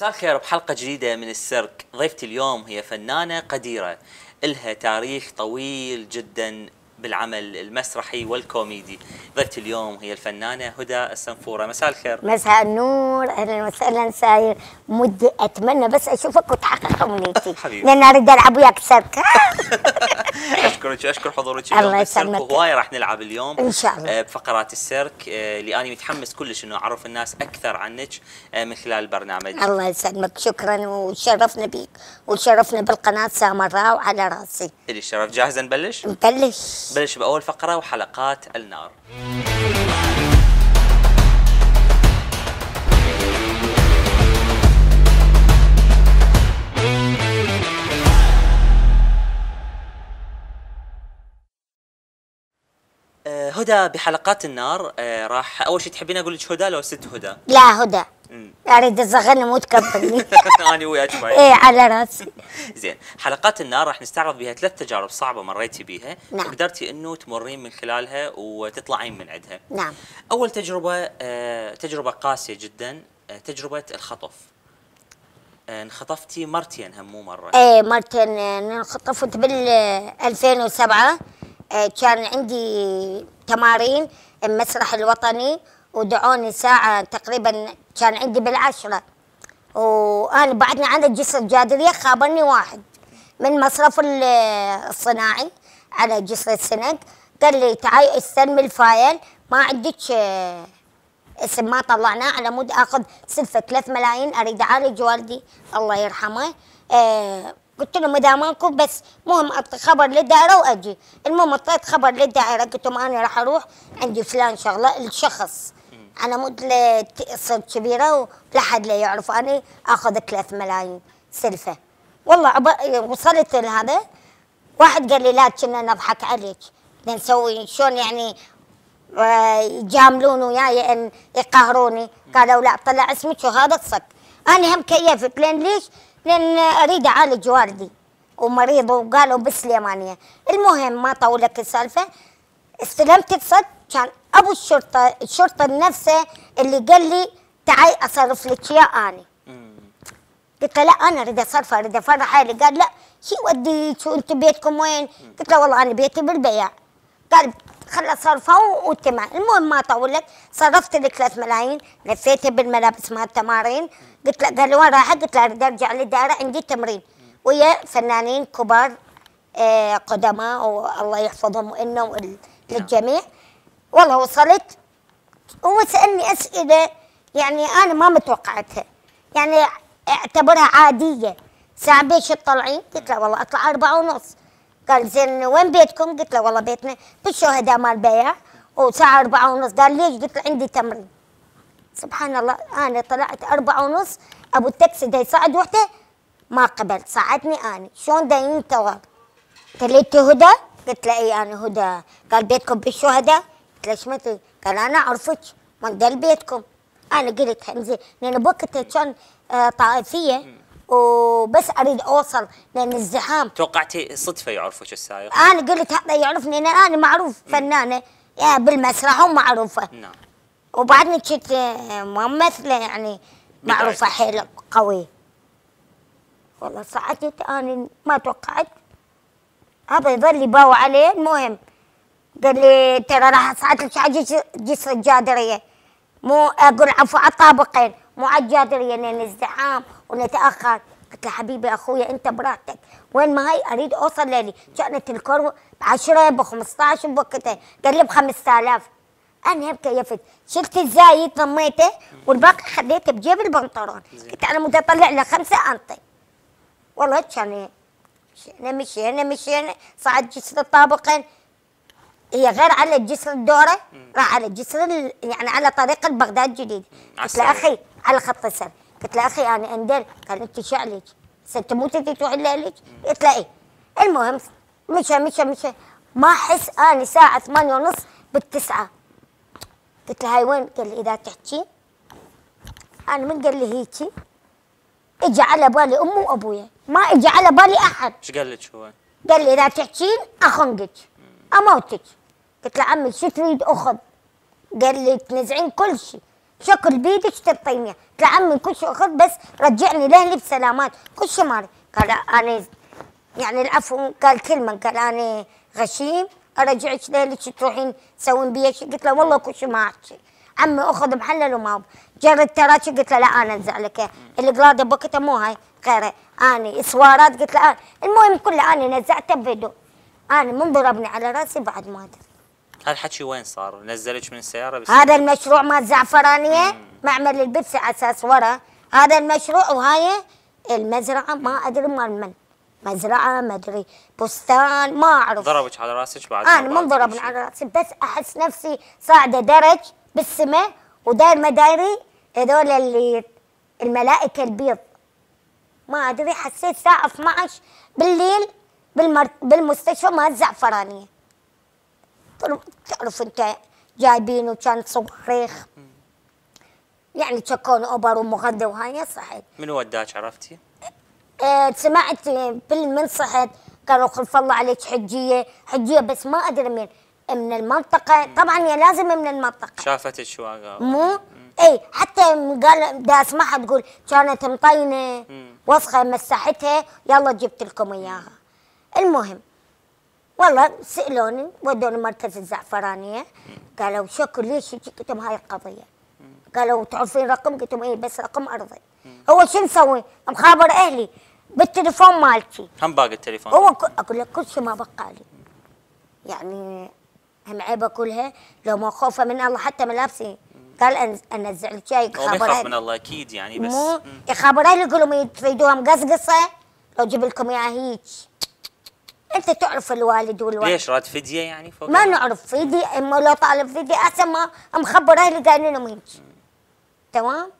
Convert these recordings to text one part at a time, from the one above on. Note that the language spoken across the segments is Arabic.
مساء الخير بحلقة جديدة من السيرك ضيفتي اليوم هي فنانة قديرة لها تاريخ طويل جدا بالعمل المسرحي والكوميدي ضيفتي اليوم هي الفنانة هدى السنفورة مساء الخير مساء النور أهلا وسهلا ساير مدي أتمنى بس أشوفك وتحقق أمنيتي حبيبي لأن أريد ألعب وياك سيرك أشكرك أشكر حضورك الله يسلمك هواي راح نلعب اليوم إن شاء الله آه، بفقرات السيرك آه، اللي أنا متحمس كلش إنه أعرف الناس أكثر عنك آه، من خلال البرنامج الله يسلمك شكرا وشرفنا بيك وشرفنا بالقناة سامراء وعلى راسي الشرف جاهزة نبلش؟ نبلش بلش باول فقره وحلقات النار آه، هدى بحلقات النار آه، راح اول شيء تحبين اقول لك هدى لو ست هدى لا هدى اريد تزغني مو تكبرني انا وياك معي ايه على راسي زين حلقات النار راح نستعرض بها ثلاث تجارب صعبه مريتي بيها نعم وقدرتي انه تمرين من خلالها وتطلعين من عندها نعم اول تجربه آه تجربه قاسيه جدا آه تجربه الخطف آه، انخطفتي مرتين هم مو مره ايه مرتين آه، انخطفت بال 2007 آه، كان عندي تمارين المسرح الوطني ودعوني ساعة تقريبا كان عندي بالعشرة وأنا بعدنا عن الجسر الجادرية خابرني واحد من مصرف الصناعي على جسر السند قال لي تعي استلمي الفايل ما عندك آه، اسم ما طلعناه على مود اخذ سلفه 3 ملايين اريد اعالج والدي الله يرحمه آه قلت لهم اذا ماكو بس مهم اعطي خبر للدائره واجي المهم اعطيت خبر للدائره قلت لهم انا راح اروح عندي فلان شغله الشخص على مود لا تقصد كبيره ولا حد لا يعرف انا اخذ 3 ملايين سلفه والله وصلت لهذا واحد قال لي لا كنا نضحك عليك نسوي شلون يعني آه، يجاملون وياي ان يقهروني قالوا لا طلع اسمك وهذا الصك انا هم كيفت لان ليش؟ لان اريد اعالج والدي ومريض وقالوا بالسليمانيه المهم ما طولك السالفه استلمت الصك كان ابو الشرطه الشرطه نفسه اللي قال لي تعي اصرف لك يا اني قلت له لا انا اريد اصرفه اريد افرح حالي قال لا شو يوديك وانت بيتكم وين؟ قلت له والله انا بيتي بالبيع قال خل اصرفه وانت معي المهم ما اطول لك صرفت لك 3 ملايين لفيتها بالملابس مال التمارين قلت له قال وين رايحه؟ قلت له اريد ارجع للدائره عندي تمرين ويا فنانين كبار آه، قدماء والله يحفظهم وانه للجميع والله وصلت هو سألني أسئلة يعني أنا ما متوقعتها يعني اعتبرها عادية ساعة بيش تطلعين؟ قلت له والله أطلع أربعة ونص قال زين وين بيتكم؟ قلت له والله بيتنا بالشهداء مال بيع وساعة أربعة ونص قال ليش؟ قلت له عندي تمرين سبحان الله أنا طلعت أربعة ونص أبو التاكسي ده يصعد وحده ما قبل صعدني أنا شلون ده ينتظر؟ قلت له هدى؟ قلت له اي انا هدى قال بيتكم بالشهداء تلاشمتي قال انا اعرفك من ده بيتكم انا قلت انزين لان بوقتها كان آه، طائفيه وبس اريد اوصل لان الزحام توقعتي صدفه يعرفك السائق انا قلت هذا يعرفني لان انا معروف فنانه بالمسرح ومعروفه نعم وبعدني كنت آه، ممثله يعني معروفه حيل قوي والله صعدت انا ما توقعت هذا يظل يباوع عليه المهم قال لي ترى راح اصعد لك على جسر الجادريه مو اقول عفوا على الطابقين مو على الجادريه لان ازدحام ونتاخر قلت له حبيبي اخويا انت براحتك وين ما هي اريد اوصل للي كانت الكروه ب 10 ب 15 بوقتها قال لي ب 5000 انا كيفت شلت الزايد ضميته والباقي خليته بجيب البنطلون قلت انا مود اطلع له خمسه انطي والله كان مشينا مشينا مشينا صعد جسر الطابقين هي غير على جسر الدوره راح على جسر يعني على طريق البغداد الجديد قلت له اخي على خط السر قلت له اخي انا اندل قال انت شو عليك؟ انت مو تبي تروح لك؟ قلت له ايه المهم مشى مشى مشى ما احس انا الساعه ثمانية ونص بالتسعه قلت له هاي وين؟ قال لي اذا تحكي انا من قال لي هيكي اجى على بالي امي وابويا ما اجى على بالي احد ايش قال لك هو؟ قال لي اذا تحكين اخنقك اموتك قلت له عمي شو تريد اخذ؟ قال لي تنزعين كل شيء شكل بيدك تطيني قلت له عمي كل شيء اخذ بس رجعني لاهلي بسلامات كل شيء مالي قال انا يعني العفو قال كلمة قال انا غشيم ارجعك لاهلك تروحين تسوين بيا شيء قلت له والله كل شيء ما احكي عمي اخذ محلل وما جرد تراكي قلت له لا انا انزع لك القلاده بوقتها مو هاي غيره اني اسوارات قلت له المهم كله اني نزعته بفيديو اني من ضربني على راسي بعد ما ادري هالحكي وين صار؟ نزلك من السياره بس هذا المشروع مال زعفرانيه معمل الببسي على اساس ورا هذا المشروع وهاي المزرعه ما ادري مال من مزرعه ما ادري بستان ما اعرف ضربك على راسك بعد انا ما انضرب على راسي بس احس نفسي صاعده درج بالسماء وداير ما دايري هذول اللي الملائكه البيض ما ادري حسيت الساعه 12 بالليل بالمر... بالمستشفى مال الزعفرانيه تعرف انت جايبينه كان صريخ يعني تشكون اوبر ومغذى وهاي صحيت من وداك عرفتي؟ آه سمعت فيلم من صحت قالوا خلف الله عليك حجيه حجيه بس ما ادري من من المنطقه طبعا هي لازم من المنطقه شافت الشواقه مو اي حتى قال دا اسمعها تقول كانت مطينه وسخه مسحتها يلا جبت لكم اياها المهم والله سالوني ودوني مركز الزعفرانيه قالوا شكر ليش قلت لهم هاي القضيه قالوا تعرفين رقم قلت لهم اي بس رقم ارضي هو شو مسوي؟ مخابر اهلي بالتليفون مالتي هم باقي التليفون هو اقول لك كل شيء ما بقى لي يعني هم عيبه كلها لو ما خوفه من الله حتى ملابسي قال انزع لك اياها يخابر من الله اكيد يعني بس مو يخابر اهلي يقول لهم تريدوها مقصقصه لو جيب لكم اياها هيك انت تعرف الوالد والوالد ليش راد فديه يعني فوق ما نعرف فديه اما لو طالب فديه هسه مخبر اهلي قال لهم ما تمام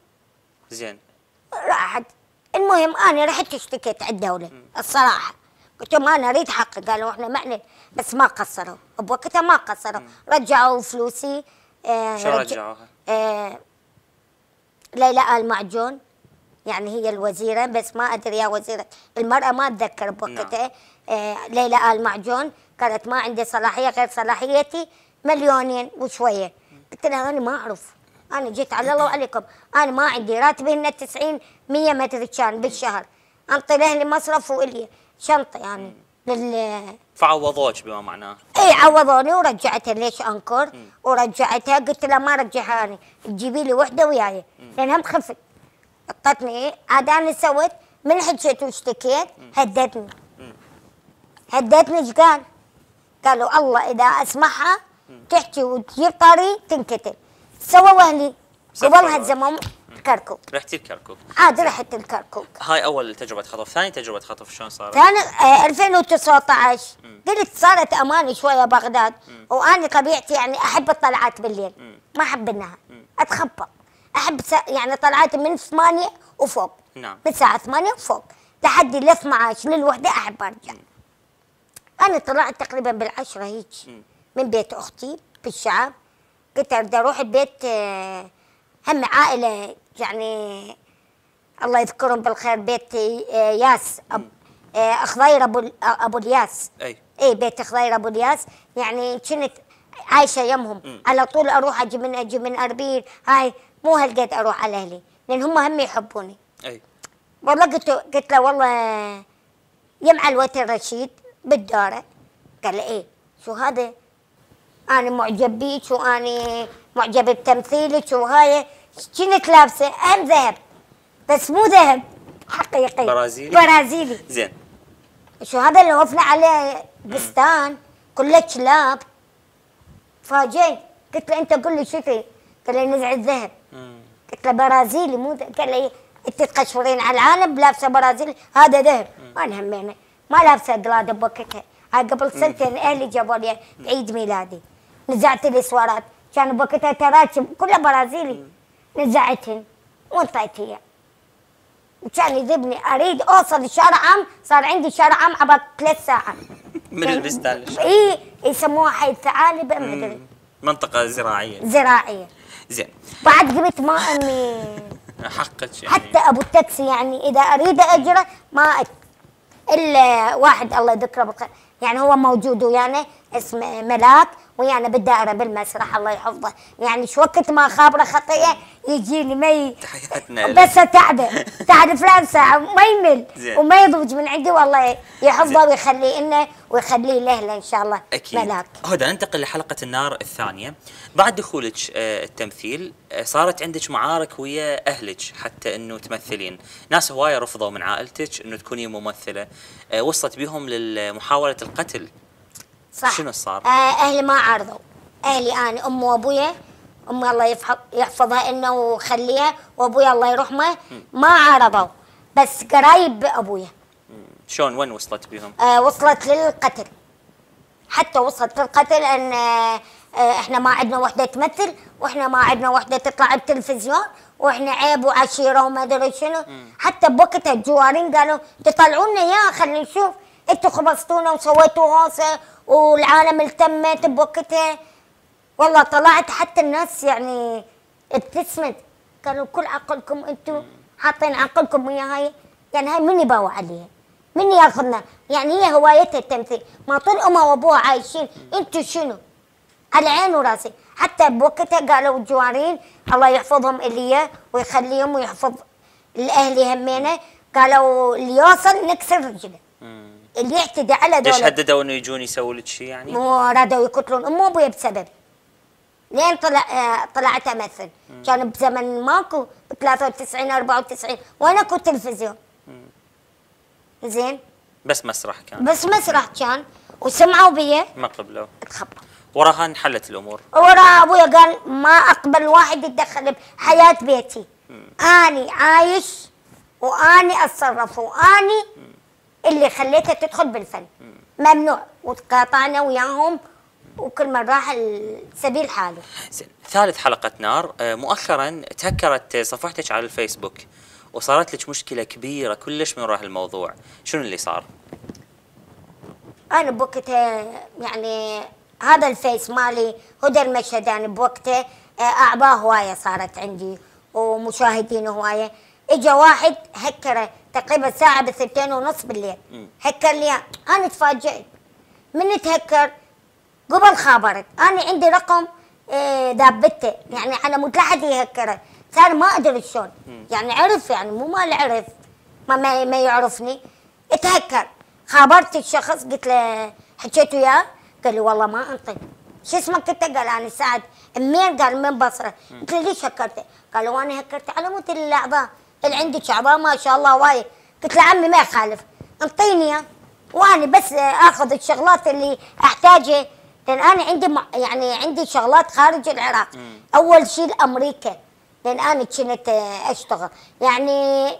زين راحت المهم انا رحت اشتكيت على الدوله الصراحه قلت لهم انا اريد حقي قالوا احنا معنا بس ما قصروا بوقتها ما قصروا رجعوا فلوسي آه شو رجعوها؟ آه ليلى ال معجون يعني هي الوزيره بس ما ادري يا وزيره المراه ما اتذكر نعم. بوقتها نعم. آه، ليلى آل معجون قالت ما عندي صلاحية غير صلاحيتي مليونين وشوية قلت لها أنا ما أعرف أنا جيت على الله وعليكم أنا ما عندي راتبي هنا 90 100 متر كان بالشهر أنطي لأهلي مصرف وإلي شنطة يعني لل فعوضوك بما معناه اي عوضوني ورجعتها ليش انكر ورجعتها قلت لها ما انا تجيبي لي وحده وياي لان هم خفت اعطتني إيه، عاد انا سويت من حكيت واشتكيت هدتني هديت قال قالوا الله اذا اسمعها تحكي وتجيب طاري تنكتب سووا اهلي قبل هالزمان كركوك رحتي الكركوك عاد رحت الكركوك هاي اول تجربه خطف ثاني تجربه خطف شلون صارت ثاني آه 2019 قلت صارت اماني شويه بغداد وانا طبيعتي يعني احب الطلعات بالليل مم. ما احب النهار اتخبط احب يعني طلعات من 8 وفوق نعم من الساعه 8 وفوق تحدي ل 12 للوحده احب ارجع مم. انا طلعت تقريبا بالعشره هيك من بيت اختي في الشعب قلت بدي اروح البيت آه، هم عائله يعني الله يذكرهم بالخير بيت آه، ياس آه، خضير ابو ابو الياس اي اي بيت خضير ابو الياس يعني كنت عايشه يمهم على طول اروح اجي من اجي من اربيل هاي مو هالقد اروح على اهلي لان هم هم يحبوني اي والله قلت قلت له والله يمع الوتر رشيد بالدارة قال لي ايه شو هذا انا معجب بيك واني معجب بتمثيلك وهاي كنت لابسه أم ذهب بس مو ذهب حقيقي برازيلي برازيلي زين شو هذا اللي وقفنا عليه بستان كله كلاب فاجئت قلت له انت قول لي شو في؟ قال لي نزع الذهب قلت له برازيلي مو قال لي انت تقشرين على العالم لابسه برازيلي هذا ذهب ما همينه ما لابسه قلاده بوقتها قبل سنتين اهلي جابوا لي عيد ميلادي نزعت الاسوارات كان بوقتها تراكم كلها برازيلي نزعتهن وانطيت هي وكان يذبني اريد اوصل لشارع عام صار عندي شارع عام عبر ثلاث ساعات من البستان اي يسموها حي الثعالب ما ادري منطقه زراعيه زراعيه زين بعد قلت ما اني حقك يعني حتى ابو التاكسي يعني اذا اريد اجره ما أت... الا واحد الله يذكره بالخير يعني هو موجود ويانا اسمه ملاك ويانا بالدائره بالمسرح الله يحفظه يعني شو وقت ما خابره خطيه يجيني ما تحياتنا بس تعبه تعب فلان ساعه يمل وما يضوج من عندي والله يحفظه ويخليه لنا ويخليه لاهله ان شاء الله اكيد ملاك هدى ننتقل لحلقه النار الثانيه بعد دخولك آه، التمثيل آه، صارت عندك معارك ويا اهلك حتى انه تمثلين ناس هوايه رفضوا من عائلتك انه تكوني ممثله آه، وصلت بهم لمحاوله القتل صح شنو صار؟ آه، اهلي ما عارضوا اهلي انا امي وابويا امي الله يحفظها انه وخليها وابويا الله يرحمه ما عارضوا بس قرايب ابويا شلون وين وصلت بيهم؟ آه وصلت للقتل حتى وصلت للقتل ان آه،, آه احنا ما عندنا وحده تمثل واحنا ما عندنا وحده تطلع بالتلفزيون واحنا عيب وعشيره وما ادري شنو حتى بوقتها الجوارين قالوا تطلعونا اياها خلينا نشوف انتوا خبصتونا وصويتوا راسه والعالم التمت بوقتها والله طلعت حتى الناس يعني ابتسمت قالوا كل عقلكم انتوا حاطين عقلكم ويا هاي يعني هاي من يباوع عليها من ياخذنا يعني هي هوايتها التمثيل ما طول امها وابوها عايشين انتوا شنو على عين وراسي حتى بوقتها قالوا الجوارين الله يحفظهم إليه ويخليهم ويحفظ الاهلي همينه قالوا اللي يوصل نكسر رجله اللي اعتدى على دول ليش هددوا انه يجون يسووا لك شيء يعني؟ مو رادوا يقتلون امه وابوي بسبب لين طلع آه، طلعت امثل كان بزمن ماكو 93 94 وانا كنت تلفزيون زين بس مسرح كان بس مسرح كان وسمعوا بي ما قبلوا تخبط وراها انحلت الامور وراها ابويا قال ما اقبل واحد يتدخل بحياه بيتي مم. اني عايش واني اتصرف واني مم. اللي خليتها تدخل بالفن ممنوع وتقاطعنا وياهم وكل من راح السبيل حاله ثالث حلقة نار آه، مؤخرا تهكرت صفحتك على الفيسبوك وصارت لك مشكلة كبيرة كلش من راح الموضوع شنو اللي صار؟ أنا بوقتها يعني هذا الفيس مالي هدى المشهد أنا يعني بوقته أعباه هواية صارت عندي ومشاهدين هواية إجا واحد هكره تقريبا ساعة بثنتين ونص بالليل هكر لي أنا تفاجئت من تهكر قبل خابرت أنا عندي رقم دابته آه، يعني على مود لا حد يهكره صار ما أدري شلون يعني عرف يعني مو ما عرف ما ما يعرفني اتهكر خابرت الشخص قلت له حكيت وياه قال لي والله ما انطي شو اسمك انت؟ قال انا سعد منين؟ قال من بصره قلت له ليش هكرته؟ قال وانا هكرت على مود الاعضاء اللي عندك شعبان ما شاء الله وايد قلت له عمي ما يخالف انطيني وانا بس اخذ الشغلات اللي احتاجها لان انا عندي يعني عندي شغلات خارج العراق مم. اول شيء الامريكا لان انا كنت اشتغل يعني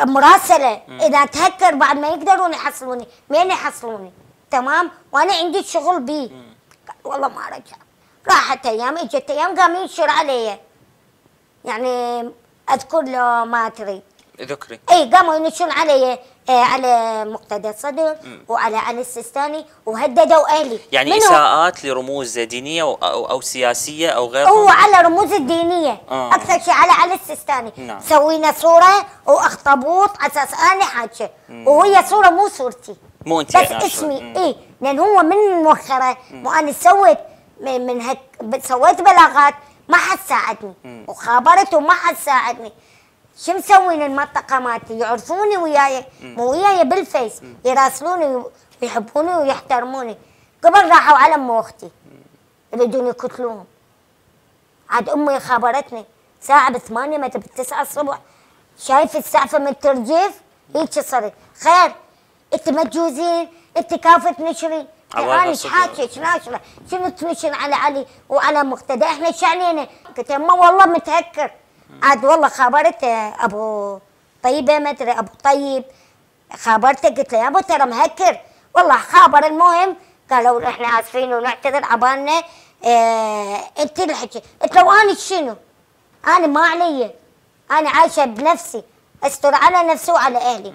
مراسله مم. اذا تهكر بعد ما يقدرون يحصلوني مين يحصلوني تمام وانا عندي شغل بيه والله ما رجع راحت ايام اجت ايام قام ينشر علي يعني اذكر له ما تريد ذكري اي قاموا ينشون علي إيه، على مقتدى الصدر وعلى علي السيستاني وهددوا اهلي يعني اساءات لرموز دينيه او, أو سياسيه او غيرها هو على رموز الدينيه آه. اكثر شيء على علي السيستاني نعم. سوينا صوره واخطبوط على اساس انا حاجه وهي صوره مو صورتي مو انت يعني بس اسمي اي لان هو من مؤخره وانا سويت من هك سويت بلاغات ما حد ساعدني وخابرته ما ساعدني شو مسوين المنطقة مالتي يعرفوني وياي مو وياي بالفيس يراسلوني ويحبوني ويحترموني قبل راحوا على امي واختي يريدون يقتلوهم عاد امي خابرتني ساعة بثمانية متى بالتسعة الصبح شايف السقفه من الترجيف هيك صرت خير انت ما تجوزين انت كافة نشرين علي تحاكيك ناشره شنو تمشي على علي وعلى مقتدى احنا شعلينا قلت ما والله متهكر عاد والله خبرت ابو طيبه ما ادري ابو طيب خبرته قلت له يا ابو ترى مهكر والله خابر المهم قالوا احنا اسفين ونعتذر عبالنا اه انت الحكي قلت له وانا شنو؟ انا ما علي انا عايشه بنفسي استر على نفسي وعلى اهلي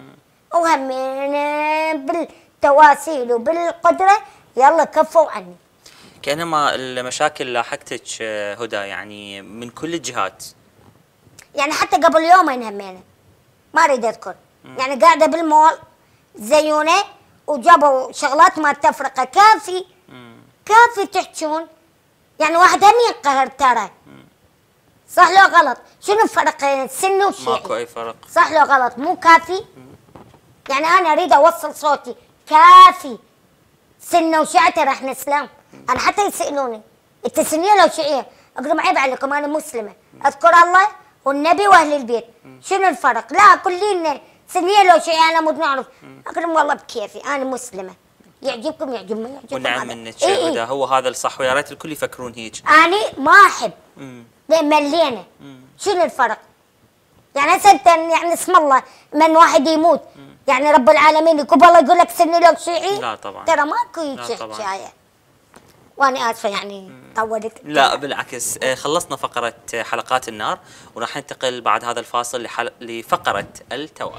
وهمينا بال تواسيل وبالقدره يلا كفوا عني كانما المشاكل لاحقتك آه، هدى يعني من كل الجهات يعني حتى قبل يومين همينا ما اريد اذكر يعني قاعده بالمول زيونه وجابوا شغلات ما تفرقه كافي كافي تحجون يعني واحد هم ينقهر ترى صح لو غلط شنو الفرق بين السني والشيعي؟ ماكو اي فرق صح لو غلط مو كافي؟ يعني انا اريد اوصل صوتي كافي سنه وشيعتي راح نسلم انا حتى يسالوني انت سنيه لو شيعيه اقول لهم عيب عليكم انا مسلمه اذكر الله والنبي واهل البيت شنو الفرق لا كلنا سنيه لو شيعيه انا مو نعرف اقول لهم والله بكيفي انا مسلمه يعجبكم يعجب يعجبكم ونعم انك إيه إيه. هو هذا الصح ويا ريت الكل يفكرون هيك اني ما احب ملينا شنو الفرق يعني هسه يعني اسم الله من واحد يموت يعني رب العالمين يكب الله يقول لك سني لو شيعي لا طبعا ترى ماكو هيك وانا اسفه يعني طولت لا بالعكس إيه، خلصنا فقره حلقات النار وراح ننتقل بعد هذا الفاصل لفقره التوابع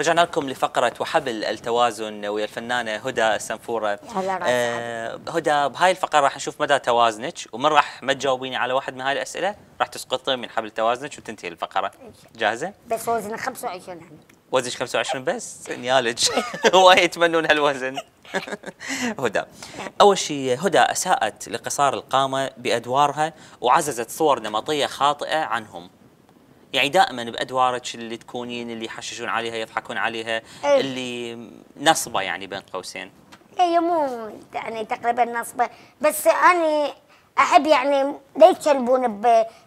رجعنا لكم لفقرة وحبل التوازن ويا الفنانة هدى السنفورة آه هدى بهاي الفقرة راح نشوف مدى توازنك ومن راح ما تجاوبيني على واحد من هاي الأسئلة راح تسقطي من حبل توازنك وتنتهي الفقرة جاهزة؟ بس وزن 25 هم. وزنك 25 بس نيالج هواي يتمنون هالوزن هدى نعم. اول شيء هدى اساءت لقصار القامه بادوارها وعززت صور نمطيه خاطئه عنهم يعني دائما بادوارك اللي تكونين اللي يحششون عليها يضحكون عليها أي. اللي نصبه يعني بين قوسين هي إيه، مو يعني تقريبا نصبه بس انا احب يعني لا يتشلبون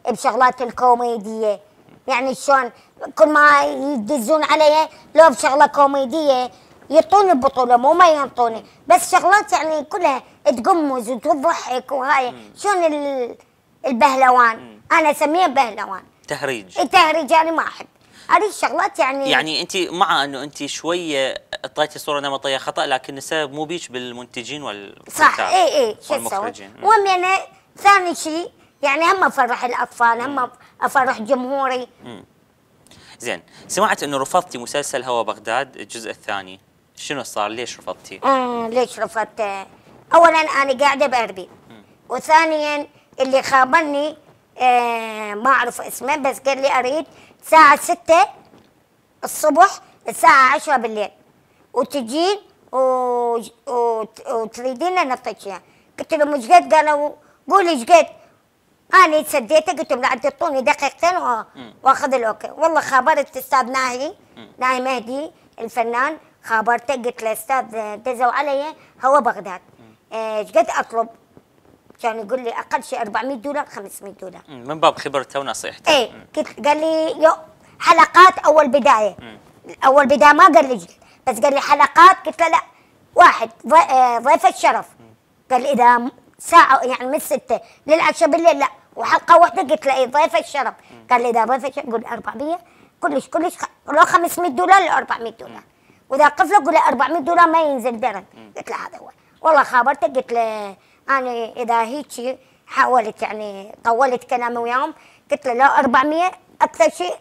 بشغلات الكوميديه يعني شلون كل ما يدزون علي لو بشغله كوميديه يعطوني بطوله مو ما ينطوني بس شغلات يعني كلها تقمز وتضحك وهاي شلون البهلوان انا اسميه بهلوان تهريج التهريج يعني ما احب هذه الشغلات يعني يعني انت مع انه انت شويه اعطيتي صوره نمطيه خطا لكن السبب مو بيش بالمنتجين وال صح اي اي إيه، شو اسوي؟ المهم انا يعني ثاني شيء يعني هم افرح الاطفال هم افرح جمهوري مم. زين سمعت انه رفضتي مسلسل هوا بغداد الجزء الثاني شنو صار ليش رفضتي؟ امم ليش رفضته؟ اولا انا قاعده باربي وثانيا اللي خابرني آه، ما اعرف اسمه بس قال لي اريد الساعه 6 الصبح الساعه 10 بالليل وتجي وتريدين نعطيك اياه قلت له مش قد قالوا قولي ايش قد انا سديته قلت لهم اعطوني دقيقتين واخذ الاوكي والله خابرت استاذ ناهي ناهي مهدي الفنان خابرته قلت له استاذ دزوا علي هو بغداد آه، ايش قد اطلب كان يقول لي اقل شيء 400 دولار 500 دولار من باب خبرته ونصيحته ايه قلت قال لي يو حلقات اول بدايه مم. اول بدايه ما قال لي بس قال لي حلقات قلت له لا واحد آه، ضيف الشرف قال لي اذا ساعه يعني من 6 للعشاء بالليل لا وحلقه واحده قلت له ايه ضيف الشرف قال لي اذا ضيف الشرف قول 400 كلش كلش لو 500 دولار ل 400 دولار واذا قفله قول 400 دولار ما ينزل درن قلت له هذا هو والله خابرته قلت له انا اذا هيك حاولت يعني طولت كلامي وياهم قلت له لا 400 اكثر شيء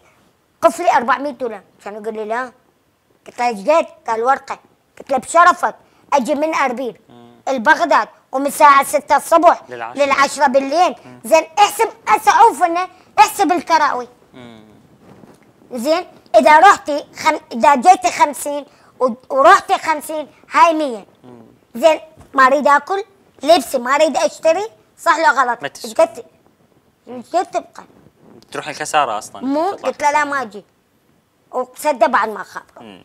قف لي 400 دولار كان يقول لي لا قلت له جديد قال ورقه قلت له بشرفك اجي من اربيل البغداد ومن الساعه 6 الصبح للعشرة, للعشرة بالليل زين احسب اسعوفنا احسب الكراوي زين اذا رحتي خم... اذا جيتي 50 ورحتي 50 هاي 100 زين ما اريد اكل لبس ما اريد اشتري صح ولا غلط؟ ايش تشتري تبقى تروح الكساره اصلا مو قلت له لا ما اجي وسد بعد ما خاب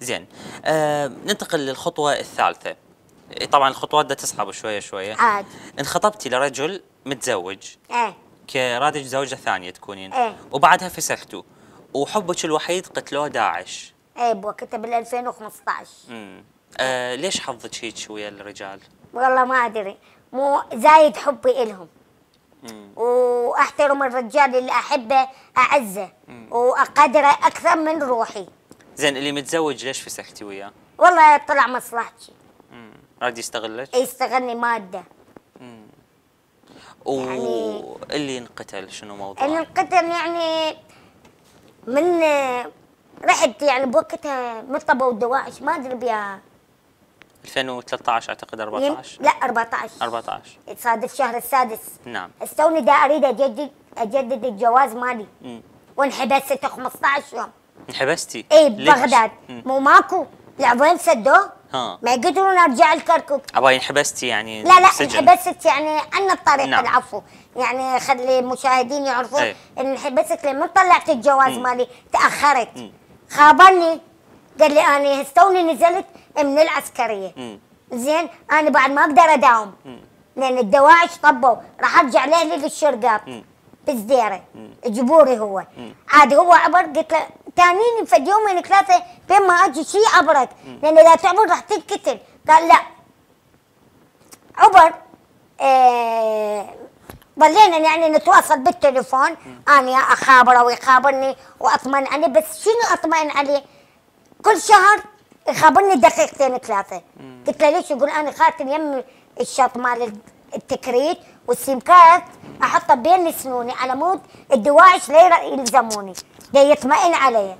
زين آه ننتقل للخطوه الثالثه طبعا الخطوات ده تصعب شويه شويه عادي انخطبتي لرجل متزوج ايه كرادج زوجه ثانيه تكونين ايه وبعدها فسختوا وحبك الوحيد قتلوه داعش ايه بوقتها بال 2015 امم آه ليش حظك هيك ويا الرجال؟ والله ما ادري مو زايد حبي الهم واحترم الرجال اللي احبه اعزه واقدره اكثر من روحي زين اللي متزوج ليش فسختي وياه؟ والله طلع مصلحتي راد يستغلك؟ إيه، يستغلني ماده امم واللي يعني انقتل شنو موضوع؟ اللي انقتل يعني من رحت يعني بوقتها مطبه ودواعش ما ادري بيها 2013 اعتقد 14 إيه؟ لا 14 14 تصادف شهر السادس نعم استوني دا اريد اجدد اجدد الجواز مالي وانحبست 15 يوم انحبستي؟ اي ببغداد مو ماكو العظيم سدوه ما يقدرون ارجع الكركوك ابا انحبستي يعني لا لا انحبست يعني عن الطريق نعم. العفو يعني خلي المشاهدين يعرفون ايه. انحبست لما طلعت الجواز مم. مالي تاخرت خابرني قال لي انا هستوني نزلت من العسكريه زين انا بعد ما اقدر اداوم لان الدواعش طبوا راح ارجع لاهلي للشرقاط بالزديره جبوري هو عاد هو عبر قلت له تانيني فد يومين ثلاثه بين ما اجي شي عبرك لان اذا تعبر راح تنقتل قال لا عبر آه يعني نتواصل بالتليفون انا اخابره ويخابرني واطمن عليه بس شنو اطمن عليه؟ كل شهر يخابرني دقيقتين ثلاثه قلت له ليش يقول انا خاتم يم الشط مال التكريت والسيم كارت احطه بين سنوني على مود الدواعش لا يلزموني لا يطمئن علي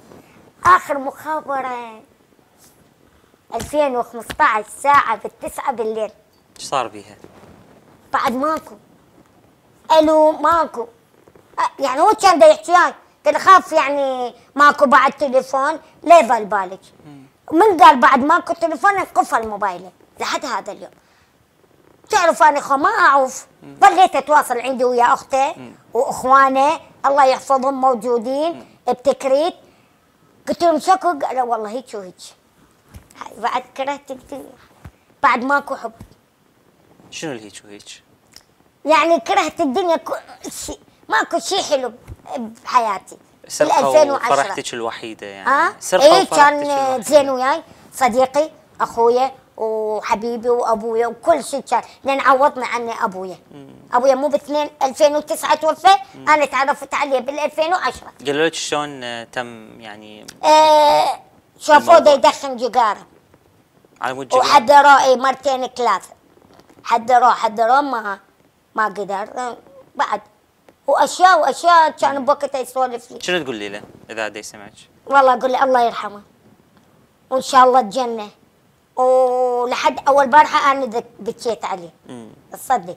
اخر مخابره 2015 ساعه بالتسعة بالليل ايش صار بيها؟ بعد ماكو الو ماكو يعني هو كان بده يحكي وياي تنخاف يعني ماكو بعد تليفون يظل بالك من قال بعد ماكو تليفون قفل موبايله لحد هذا اليوم تعرف انا اخو ما اعوف ظليت اتواصل عندي ويا اختي واخواني الله يحفظهم موجودين بتكريت قلت لهم شكو قالوا والله هيك وهيك بعد كرهت كثير بعد ماكو حب شنو الهيك وهيك؟ يعني كرهت الدنيا كل شيء ماكو شيء حلو بحياتي سرقه فرحتك الوحيده يعني آه؟ سرقه إيه كان زين وياي صديقي اخويا وحبيبي وابويا وكل شيء كان لان عوضنا عنه ابويا ابويا مو ب 2009 توفى انا تعرفت عليه بال 2010 قالوا لك شلون تم يعني آه شافوه دا يدخن جيجاره على مود جيجاره وحذروه إيه، مرتين ثلاث حذروه حذروه ما ما قدر بعد واشياء واشياء كان بوقتها يسولف لي شنو تقول لي له اذا دا يسمعك؟ والله اقول له الله يرحمه وان شاء الله الجنه ولحد اول بارحه انا بكيت عليه تصدق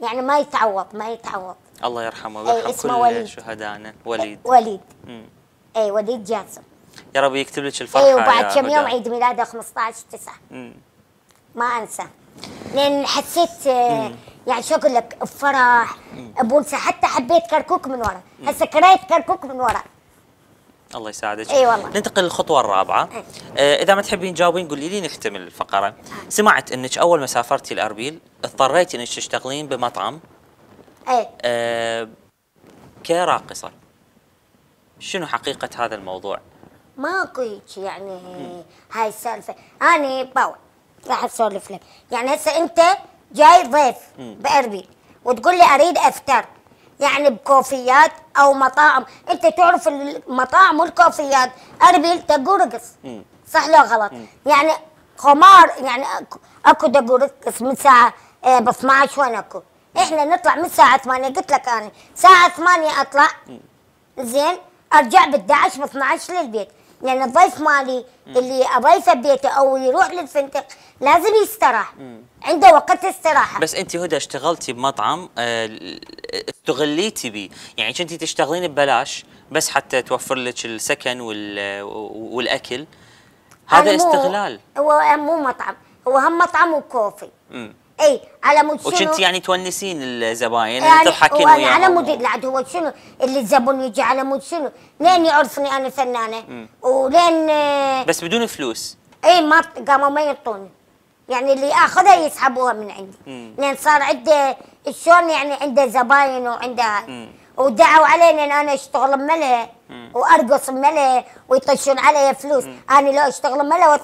يعني ما يتعوض ما يتعوض الله يرحمه إيه، ويرحم كل وليد. شهدائنا وليد إيه، وليد اي وليد جاسم يا رب يكتب لك الفرحه اي وبعد كم يوم عيد ميلاده 15 9 ما انسى لان حسيت آه، مم. يعني شو اقول لك بفرح بونسه حتى حبيت كركوك من ورا هسه كرهت كركوك من ورا الله يساعدك اي والله ننتقل للخطوه الرابعه آه اذا ما تحبين تجاوبين قولي لي نختمل الفقره سمعت انك اول ما سافرتي الاربيل اضطريتي انك تشتغلين بمطعم اي آه كراقصه شنو حقيقه هذا الموضوع ماكو هيك يعني هاي السالفه انا باوع راح اسولف لك يعني هسه انت جاي ضيف باربي وتقول لي اريد افتر يعني بكوفيات او مطاعم انت تعرف المطاعم والكوفيات اربيل تقورقص صح لو غلط مم. يعني خمار يعني اكو دقورقص من ساعه آه، ب 12 وين اكو احنا نطلع من الساعه 8 قلت لك انا الساعه 8 اطلع زين ارجع ب 11 ب 12 للبيت لان يعني الضيف مالي اللي اضيفه ببيته او يروح للفندق لازم يستراح عنده وقت استراحه بس انت هدى اشتغلتي بمطعم آه، استغليتي بيه يعني كنتي تشتغلين ببلاش بس حتى توفر لك السكن والاكل هذا استغلال هو مو مطعم هو هم مطعم وكوفي امم اي على مود شنو وكنتي يعني تونسين الزباين يعني تضحكين وياهم على مود العد هو شنو اللي الزبون يجي على مود شنو لين يعرفني انا فنانه ولين آه، بس بدون فلوس اي ما قاموا ما يعطوني يعني اللي اخذها يسحبوها من عندي مم. لان صار عنده شلون يعني عنده زباين وعنده ودعوا علي ان انا اشتغل بملها وارقص بملها ويطشون علي فلوس مم. انا لو اشتغل بملها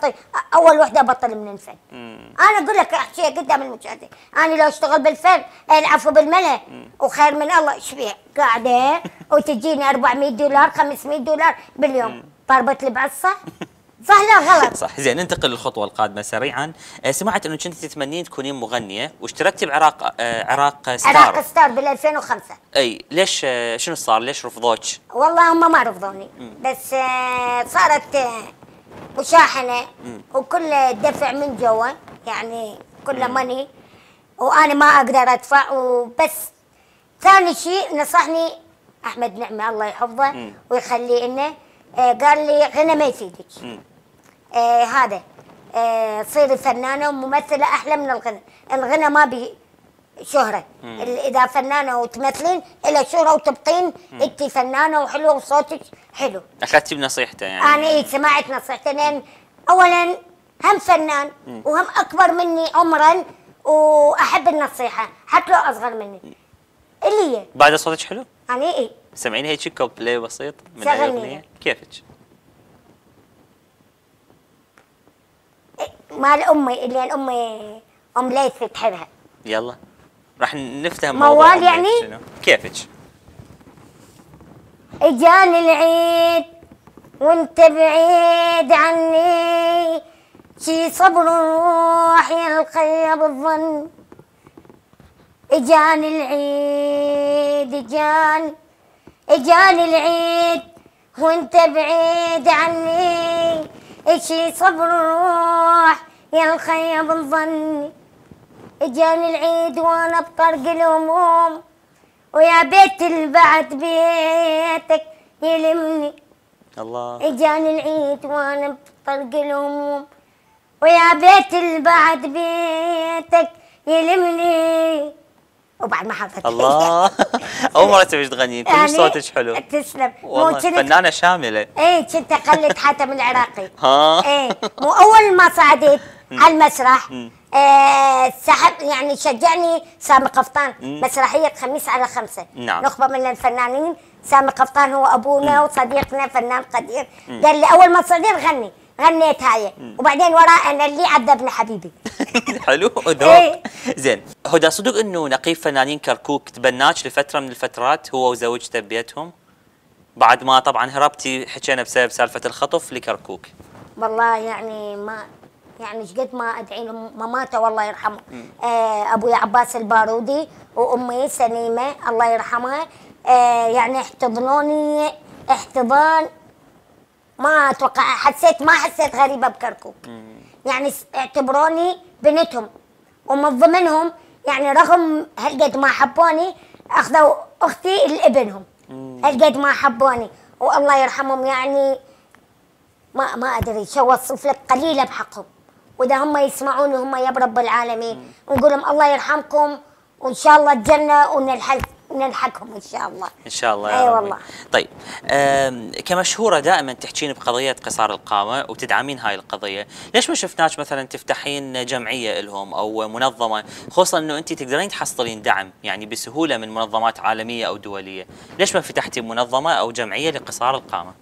اول وحده بطل من الفن مم. انا اقول لك احكيها قدام المشاهدين انا لو اشتغل بالفن العفو بالملها وخير من الله ايش فيها قاعده وتجيني 400 دولار 500 دولار باليوم ضربت لي بعصه صح لا غلط صح زين ننتقل للخطوه القادمه سريعا آه، سمعت انه كنت تتمنين تكونين مغنيه واشتركتي بعراق آه، عراق ستار عراق ستار بال 2005 اي ليش آه، شنو صار ليش رفضوك والله هم ما رفضوني بس صارت مشاحنه وكل دفع من جوا يعني كل ماني وانا ما اقدر ادفع وبس ثاني شيء نصحني احمد نعمه الله يحفظه ويخليه انه قال لي غنى ما يفيدك آه، هذا تصير آه، تصيري فنانه وممثله احلى من الغنى الغنى ما بي شهره اذا فنانه وتمثلين الى شهره وتبقين انت فنانه وحلوه وصوتك حلو اخذتي بنصيحته يعني انا يعني. سمعت نصيحته لان اولا هم فنان وهم اكبر مني عمرا واحب النصيحه حتى لو اصغر مني اللي بعد صوتك حلو؟ انا اي سمعين هيك كوبلاي بسيط من اغنيه كيفك مع الام اللي امي الام ام ليث تحبها يلا راح نفتهم موضوع موال يعني؟ كيفك اجاني العيد وانت بعيد عني شي صبر روح يلقي بالظن اجاني العيد اجان اجاني العيد وانت بعيد عني شي صبر روح يا الخيب الظني اجاني العيد وانا بطرق الهموم ويا بيت البعد بيتك يلمني الله اجاني العيد وانا بطرق الهموم ويا بيت البعد بيتك يلمني وبعد ما حفظت الله اول مره تغني تغنين يعني كلش صوتك حلو تسلم والله فنانه شامله اي كنت اقلد حاتم العراقي ها اي اول ما صعدت على المسرح آه سحب يعني شجعني سامي قفطان مسرحيه خميس على خمسه نعم. نخبه من الفنانين سامي قفطان هو ابونا مم. وصديقنا فنان قدير قال لي اول ما تصير غني غنيت هاي وبعدين وراء انا اللي عذبنا حبيبي حلو ذوق إيه. زين هدى صدق انه نقيب فنانين كركوك تبناك لفتره من الفترات هو وزوجته ببيتهم بعد ما طبعا هربتي حكينا بسبب سالفه الخطف لكركوك والله يعني ما يعني شقد ما ادعي مماته الله يرحمه آه ابوي عباس البارودي وامي سليمه الله يرحمها آه يعني احتضنوني احتضان ما اتوقع حسيت ما حسيت غريبه بكركوك يعني اعتبروني بنتهم ومن ضمنهم يعني رغم هالقد ما حبوني اخذوا اختي لابنهم هالقد ما حبوني والله يرحمهم يعني ما ما ادري شو اوصف لك قليله بحقهم واذا هم يسمعون هم يا رب العالمين ونقول لهم الله يرحمكم وان شاء الله الجنه ونلحق نلحقهم ان شاء الله ان شاء الله يا اي والله طيب كمشهوره دائما تحكين بقضيه قصار القامه وتدعمين هاي القضيه ليش ما شفناك مثلا تفتحين جمعيه لهم او منظمه خصوصا انه انت تقدرين تحصلين دعم يعني بسهوله من منظمات عالميه او دوليه ليش ما فتحتي منظمه او جمعيه لقصار القامه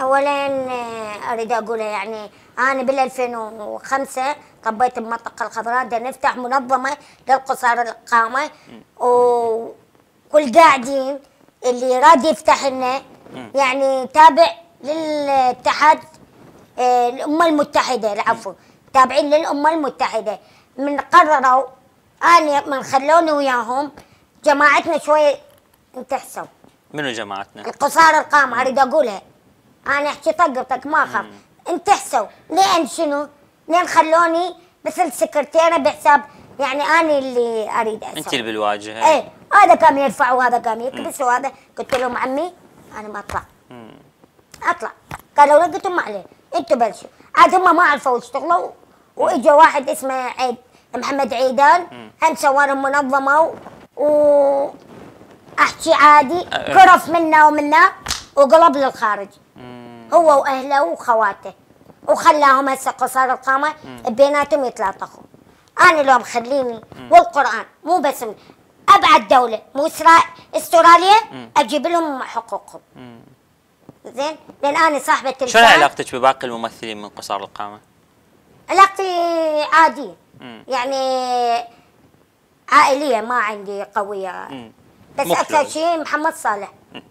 اولا آه، اريد اقول يعني انا بال 2005 طبيت بمنطقه الخضراء بدنا نفتح منظمه للقصار القامه وكل قاعدين اللي راد يفتح لنا يعني تابع للاتحاد الامه آه، المتحده العفو تابعين للامه المتحده من قرروا انا من خلوني وياهم جماعتنا شويه انتحسوا منو جماعتنا؟ القصار القامه اريد اقولها انا احكي طقطق ما اخاف انتحسوا لين شنو؟ لين خلوني مثل سكرتيره بحساب يعني انا اللي اريد اسوي انت اللي بالواجهه ايه هذا قام يرفع وهذا قام يكبس وهذا قلت لهم عمي انا ما اطلع اطلع قالوا لا قلت لهم ما عليه انتوا بلشوا عاد هم ما عرفوا يشتغلوا واجا واحد اسمه عيد محمد عيدان هم سوى لهم منظمه و احكي عادي كرف أه، أه. منا ومنا وقلب للخارج هو واهله وخواته وخلاهم هسه قصار القامه بيناتهم يتلاطخوا انا لو مخليني والقران مو بس من. ابعد دوله مو استراليا اجيب لهم حقوقهم زين لان انا صاحبه شو شنو علاقتك بباقي الممثلين من قصار القامه؟ علاقتي عاديه يعني عائليه ما عندي قويه بس اكثر شيء محمد صالح مم.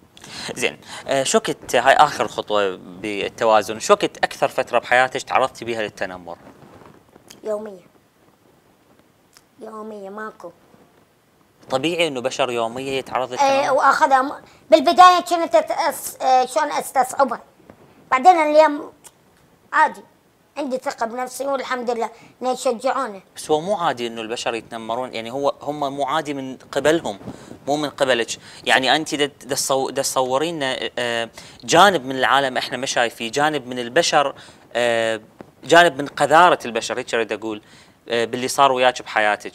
زين شوكت آه، شو هاي اخر خطوه بالتوازن شو اكثر فتره بحياتك تعرضتي بها للتنمر يوميا يوميا ماكو طبيعي انه بشر يوميا يتعرض إيه، للتنمر ايه واخذها م... بالبدايه كنت أس... آه، شلون استصعبها بعدين اليوم عادي عندي ثقه بنفسي والحمد لله انه يشجعونه بس هو مو عادي انه البشر يتنمرون يعني هو هم مو عادي من قبلهم مو من قبلك يعني انت تصورين آه، جانب من العالم احنا ما شايفين جانب من البشر آه، جانب من قذاره البشر هيك اريد اقول آه، باللي صار وياك بحياتك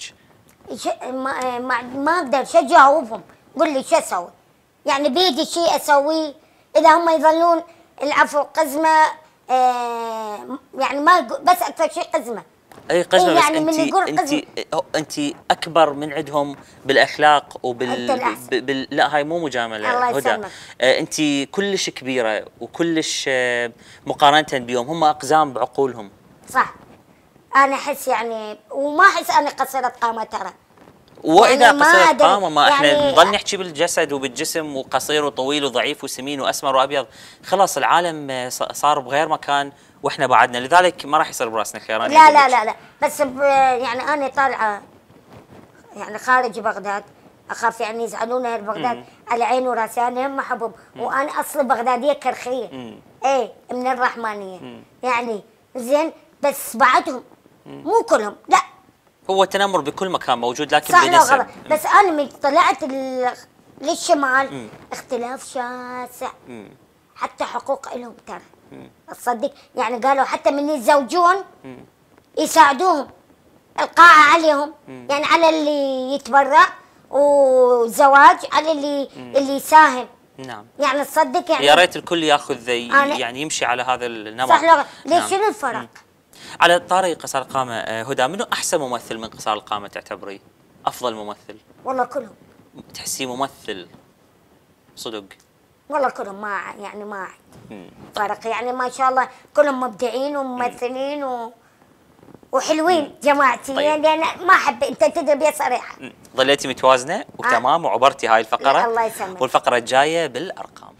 ما ما اقدر اشجع قول قل لي شو اسوي يعني بيدي شيء اسويه اذا هم يظلون العفو قزمه آه يعني ما اكثر شيء قزمه اي قزمه إيه يعني بس انت انت انت اكبر من عندهم بالاخلاق وبال بال لا هاي مو مجامله الله هدى آه انت كلش كبيره وكلش آه، مقارنه بيهم هم اقزام بعقولهم صح انا احس يعني وما احس اني قصيره قامه ترى واذا يعني قصير ما قامه ما يعني احنا نضل نحكي بالجسد وبالجسم وقصير وطويل وضعيف وسمين واسمر وابيض خلاص العالم صار بغير مكان واحنا بعدنا لذلك ما راح يصير براسنا خير لا لا لا, لا لا بس يعني انا طالعه يعني خارج بغداد اخاف يعني يزعلون اهل بغداد على عين وراسي انا هم حبوب وانا اصلي بغداديه كرخيه اي من الرحمانيه مم. يعني زين بس بعدهم مو كلهم لا هو تنمر بكل مكان موجود لكن صح بنسب صح غلط بس انا من طلعت للشمال مم. اختلاف شاسع مم. حتى حقوق لهم ترى تصدق يعني قالوا حتى من يتزوجون يساعدوهم القاعة عليهم مم. يعني على اللي يتبرع وزواج على اللي مم. اللي يساهم نعم يعني تصدق يعني يا ريت الكل ياخذ يعني يمشي على هذا النمط صح لغة. نعم. ليش نعم. شنو الفرق؟ مم. على طاري قصار القامه آه، هدى منو احسن ممثل من قصار القامه تعتبري؟ افضل ممثل؟ والله كلهم تحسيه ممثل صدق والله كلهم ما يعني ما فرق يعني ما شاء الله كلهم مبدعين وممثلين و وحلوين جماعتي طيب. يعني انا ما احب انت تدري بيا صريحه ظليتي متوازنه وتمام آه. وعبرتي هاي الفقره الله يسلمك والفقره الجايه بالارقام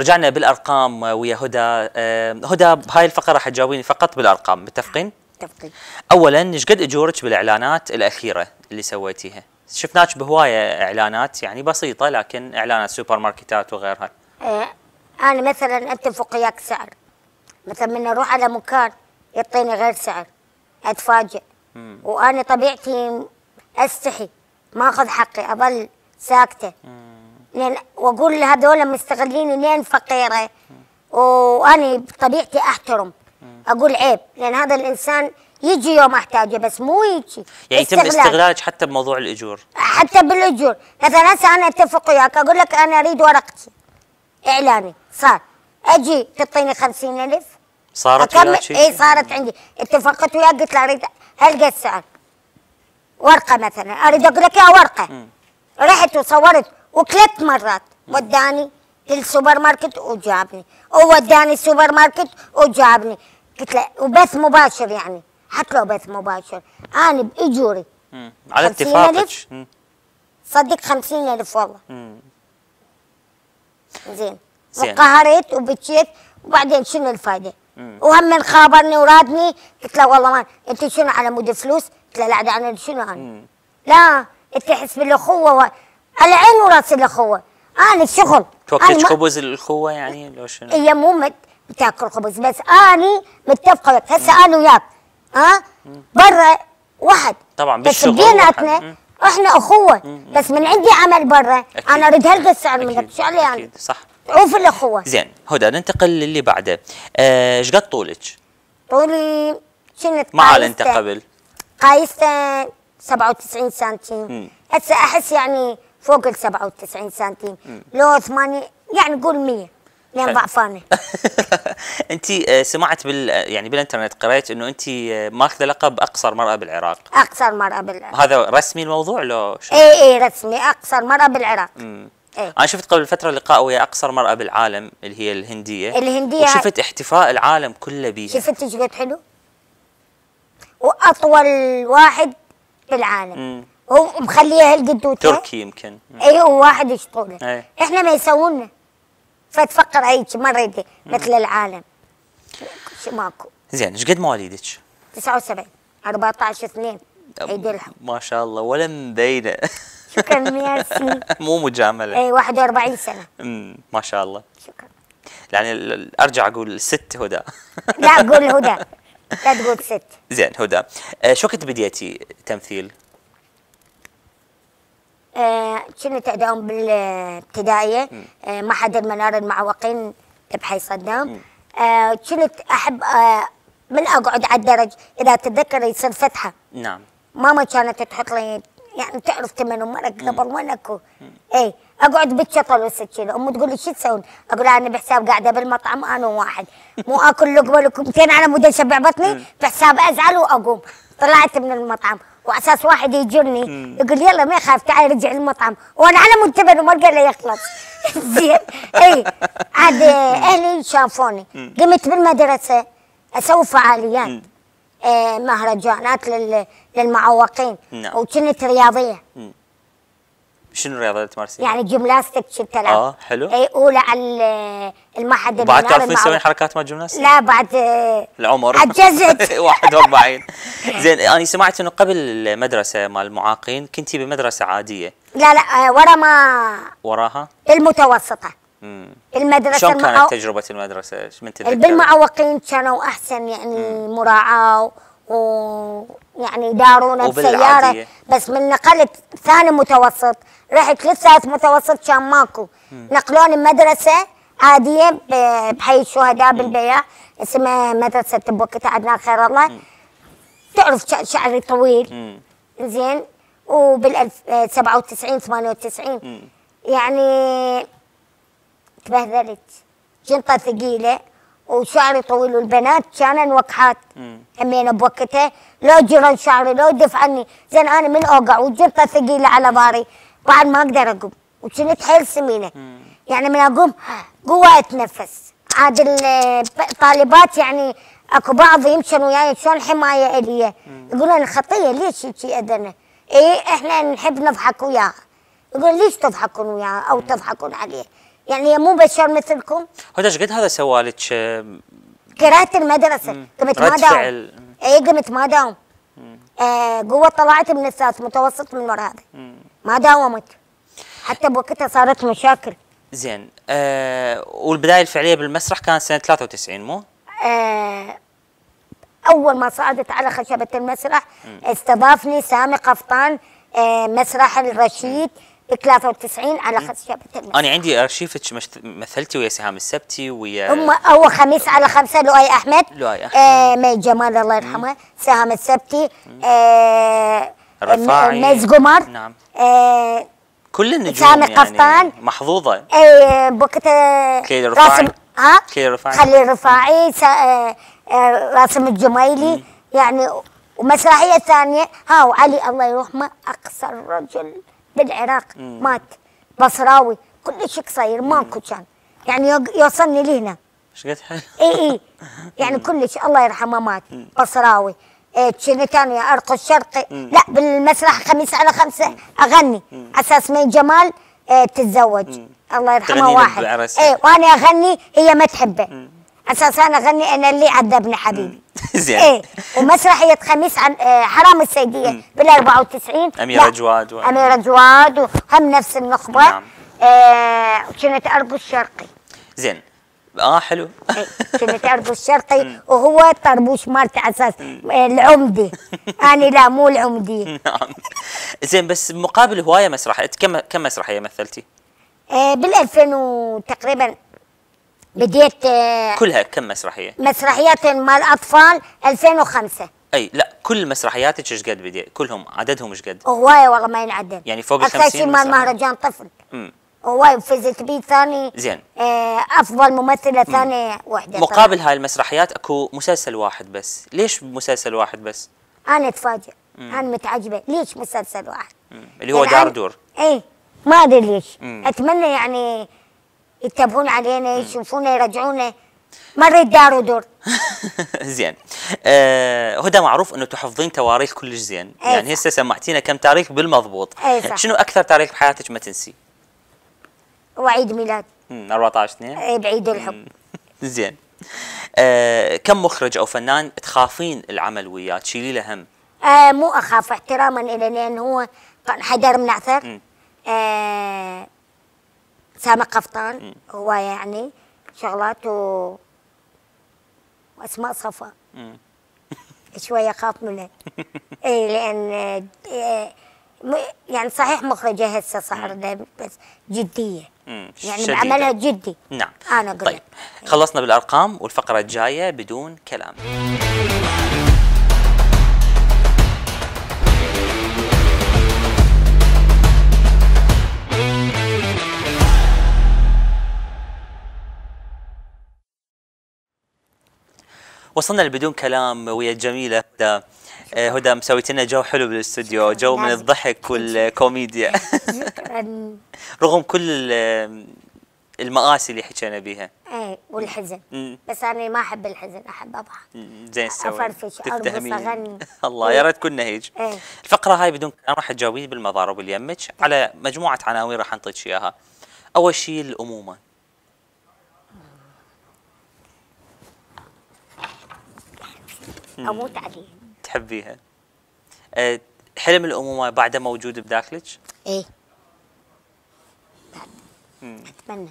رجعنا بالارقام آه، ويا هدى آه، هدى بهاي الفقره حتجاوبيني تجاوبيني فقط بالارقام متفقين؟ متفقين اولا ايش قد اجورك بالاعلانات الاخيره اللي سويتيها؟ شفناك بهوايه اعلانات يعني بسيطه لكن اعلانات سوبر ماركتات وغيرها. انا آه، انا مثلا اتفق وياك سعر مثلا من اروح على مكان يعطيني غير سعر اتفاجئ وانا طبيعتي استحي ما اخذ حقي اظل ساكته مم. لأن واقول هذول مستغلين لين فقيره وانا بطبيعتي احترم اقول عيب لان هذا الانسان يجي يوم احتاجه بس مو يجي يعني يتم استغلالك حتى بموضوع الاجور حتى بالاجور مثلا هسه انا اتفق وياك اقول لك انا اريد ورقتي اعلاني صار اجي تعطيني 50000 صارت وياك اي صارت عندي اتفقت وياك قلت له اريد هلقى السعر ورقه مثلا اريد اقول لك يا ورقه رحت وصورت وثلاث مرات وداني للسوبر ماركت وجابني ووداني السوبر ماركت وجابني قلت له وبث مباشر يعني حط له بث مباشر انا باجوري على اتفاقك صدق 50000 والله زين وقهرت وبكيت وبعدين شنو الفائده؟ وهم من خابرني ورادني قلت له والله ما انت شنو على مود فلوس؟ قلت له لا انا شنو انا؟ لا انت حس بالاخوه العين وراس الاخوه انا الشغل توكلت خبز الاخوه يعني لو شنو هي مو بتاكل خبز بس اني متفقه هسه انا وياك ها برا واحد طبعا بس بيناتنا احنا اخوه مم. بس من عندي عمل برا انا اريد هالقصه منك شو علي انا؟ أكيد. صح عوف الاخوه زين هدى ننتقل للي بعده آه، ايش قد طولك؟ طولي شنو ما قال انت قبل قايسته 97 سنتيم هسه احس يعني فوق ال 97 سنتيم لو 8 يعني قول 100 لين ضعفانه انت آه، سمعت بال يعني بالانترنت قريت انه انت آه، ماخذه لقب اقصر مراه بالعراق اقصر مراه بالعراق هذا رسمي الموضوع لو اي اي إيه، رسمي اقصر مراه بالعراق إيه؟ انا شفت قبل فتره لقاء ويا اقصر مراه بالعالم اللي هي الهنديه الهنديه وشفت احتفاء العالم كله بيها شفت ايش قد حلو واطول واحد بالعالم مم. ومخليها لجدوتها تركي يمكن اي أيوة، واحد اسطوري أي. احنا ما يسوونا فتفكر هيك مره دي مثل العالم ماكو زين ايش قد مواليدك؟ 79 14 2 عيد الحب ما شاء الله ولا مبينه شكرا ميرسي مو مجامله اي 41 سنه امم ما شاء الله شكرا يعني ارجع اقول ست هدى لا قول هدى لا تقول ست زين هدى أه، شو كنت بديتي تمثيل؟ آه، كنا تعدون بالابتدائية آه، ما حد المنار المعوقين بحي صدام آه، كنت أحب من أقعد على الدرج إذا تتذكر يصير فتحة نعم ماما كانت تحط لي يعني تعرف تمن امك قبل وين اكو اي اقعد بالشطل والسكين امي تقول لي شو تسوون؟ اقول انا بحساب قاعده بالمطعم انا واحد مو اكل لقمه لقمتين على مود اشبع بطني بحساب ازعل واقوم طلعت من المطعم واساس واحد يجرني يقول يلا ما يخاف تعال رجع المطعم وانا على منتبه وما قال لي يخلص زين اي عاد اهلي شافوني قمت بالمدرسه اسوي فعاليات مهرجانات للمعوقين نعم. وكنت رياضيه شنو الرياضه اللي تمارسينها؟ يعني جيمناستيك كنت العب اه حلو اي اولى على المعهد بعد تعرفين تسوين حركات مال جيمناستيك؟ لا بعد آه، العمر عجزت 41 زين انا سمعت انه قبل المدرسه مال المعاقين كنتي بمدرسه عاديه لا لا آه، ورا ما وراها؟ المتوسطه المدرسه شلون كانت تجربه المدرسه؟ من تتذكر؟ بالمعوقين كانوا احسن يعني مراعاه ويعني إيه، دارونا بسياره بس من نقلت ثاني متوسط رحت للثالث متوسط كان ماكو نقلوني مدرسه عاديه بحي الشهداء بالبيع اسمها مدرسه تبوكت عدنان خير الله تعرف شعري طويل زين وبال 97 98 يعني تبهذلت جنطه ثقيله وشعري طويل والبنات كانن وقحات همين بوقتها لو جرن شعري لو دفعني زين انا من اوقع والجرقه ثقيله على باري بعد ما اقدر اقوم وكنت حيل سمينه يعني من اقوم قوه اتنفس عاد الطالبات يعني اكو بعض يمشون وياي شلون حمايه الي يقولون خطيه ليش هيك اذنه؟ اي احنا نحب نضحك وياها يقولون ليش تضحكون وياها او تضحكون عليه؟ يعني هي مو بشر مثلكم هذا ايش قد هذا سوالك كرهت آه، المدرسه إيه، قمت ما داوم اي قمت ما داوم آه قوه طلعت من الساس متوسط من ورا هذا ما داومت حتى بوقتها صارت مشاكل زين آه والبدايه الفعليه بالمسرح كانت سنه 93 مو؟ آه اول ما صعدت على خشبه المسرح استضافني سامي قفطان آه مسرح الرشيد 93 على خمس شبكه انا عندي ارشيفك مثلتي ويا سهام السبتي ويا هم هو خميس على خمسه لؤي احمد لؤي احمد آه مي جمال الله يرحمه سهام السبتي آه رفاعي ميز قمر نعم آه كل النجوم سامي يعني قفطان محظوظه اي آه، بوقتها راسم ها كيل رفاعي خليل رفاعي آه،, آه راسم الجميلي مم. يعني ومسرحيه ثانيه ها وعلي الله يرحمه اقصر رجل بالعراق مم. مات بصراوي كلش قصير ماكو كان يعني يوصلني لهنا ايش قد حلو اي اي يعني كلش الله يرحمه مات بصراوي ثاني إيه، ارقص شرقي لا بالمسرح خميس على خمسه اغني اساس من جمال إيه، تتزوج الله يرحمه واحد اي وانا اغني هي ما تحبه اساس انا اغني انا اللي عذبني حبيبي زين ايه ومسرحيه خميس عن آه، حرام السيديه بال 94 اميره جواد و... اميره جواد وهم نفس النخبه نعم آه كنت ارجو الشرقي زين اه حلو إيه، كنت ارجو الشرقي وهو طربوش مالته اساس العمدي انا لا مو العمدي نعم زين بس مقابل هوايه مسرحيه كم كم مسرحيه مثلتي؟ آه بال 2000 تقريبا بديت آه، كلها كم مسرحيه؟ مسرحيات مال اطفال 2005 اي لا كل مسرحياتك ايش قد بديت؟ كلهم عددهم ايش قد؟ هوايه والله ما ينعدد يعني فوق ال 50 اكثر مال مهرجان طفل هوايه هواي فزت بيه ثاني زين آه افضل ممثله ثانية وحده مقابل طبعا. هاي المسرحيات اكو مسلسل واحد بس ليش مسلسل واحد بس؟ انا اتفاجئ انا متعجبه ليش مسلسل واحد؟ مم. اللي هو يعني دار دور اي ما ادري ليش مم. اتمنى يعني يتابعون علينا يشوفونا يرجعونا مريت دار ودور زين آه هدى معروف انه تحفظين تواريخ كلش زين أي يعني هسه سمعتينا كم تاريخ بالمضبوط إيه، شنو اكثر تاريخ بحياتك ما تنسي وعيد ميلاد 14 2 إيه، بعيد الحب زين آه كم مخرج او فنان تخافين العمل وياه تشيلي له هم آه مو اخاف احتراما له لان هو حدر من اعثر آه سامي قفطان هو يعني شغلات و... واسماء صفا شويه خاف منها اي لان إيه، يعني صحيح مخرجه هسه صار بس جديه يعني بعملها جدي نعم انا اقول طيب خلصنا بالارقام والفقره الجايه بدون كلام وصلنا لبدون كلام ويا الجميله هدى آه، هدى مسويت لنا جو حلو بالاستوديو جو من الضحك والكوميديا رغم كل آه، المآسي اللي حكينا بيها ايه والحزن بس انا ما احب الحزن احب اضحك زين سوي افرفش ارقص اغني الله يا ريت كنا هيج إيه. الفقره هاي بدون كلام راح تجاوبيني بالمضارب اللي يمك طيب. على مجموعه عناوين راح نعطيك اياها اول شيء الامومه اموت عليه تحبيها آه، حلم الامومه بعده موجود بداخلك؟ ايه اتمنى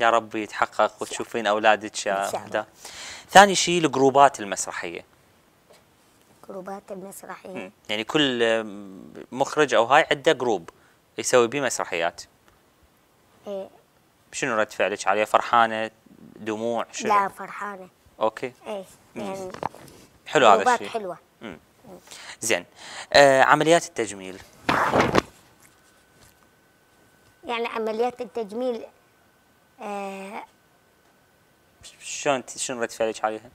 يا رب يتحقق وتشوفين اولادك يا ثاني شيء الجروبات المسرحيه جروبات المسرحيه مم. يعني كل مخرج او هاي عنده جروب يسوي بيه مسرحيات ايه شنو رد فعلك عليه فرحانه دموع شنو لا فرحانه اوكي ايه يعني حلو هذا الشيء حلوه مم. زين آه عمليات التجميل يعني عمليات التجميل آه شلون شلون رد فعلك عليها؟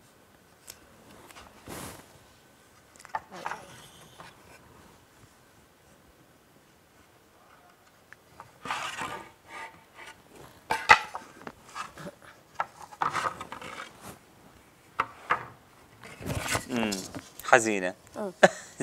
حزينه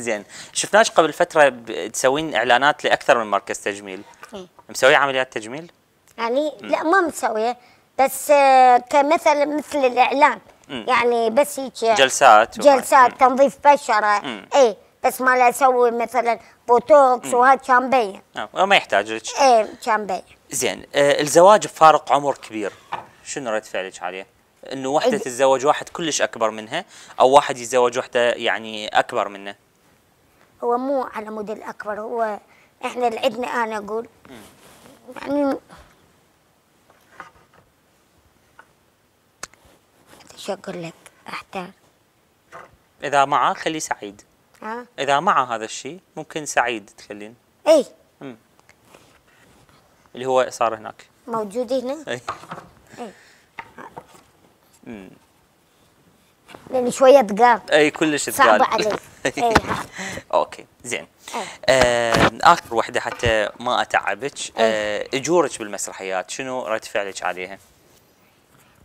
زين شفناش قبل فتره تسوين اعلانات لاكثر من مركز تجميل إيه. مسويه عمليات تجميل يعني لا ما مسويه بس آه، كمثل مثل الاعلان يعني بس هيك آه، جلسات جلسات تنظيف بشره اي بس ما اسوي مثلا بوتوكس وهذا كان بين آه، ما يحتاج اي كان بين زين الزواج بفارق عمر كبير شنو رد فعلك عليه؟ انه وحده تتزوج واحد كلش اكبر منها او واحد يتزوج وحده يعني اكبر منه هو مو على مود الاكبر هو احنا اللي عندنا انا اقول يعني شو اقول لك احتار اذا معه خليه سعيد ها اذا معه هذا الشيء ممكن سعيد تخلين اي اللي هو صار هناك موجود هنا اي, أي. لان يعني شويه تقال اي كلش تقال صعبه علي اي اوكي زين آه اخر وحده حتى ما اتعبك آه اجورك بالمسرحيات شنو رد فعلك عليها؟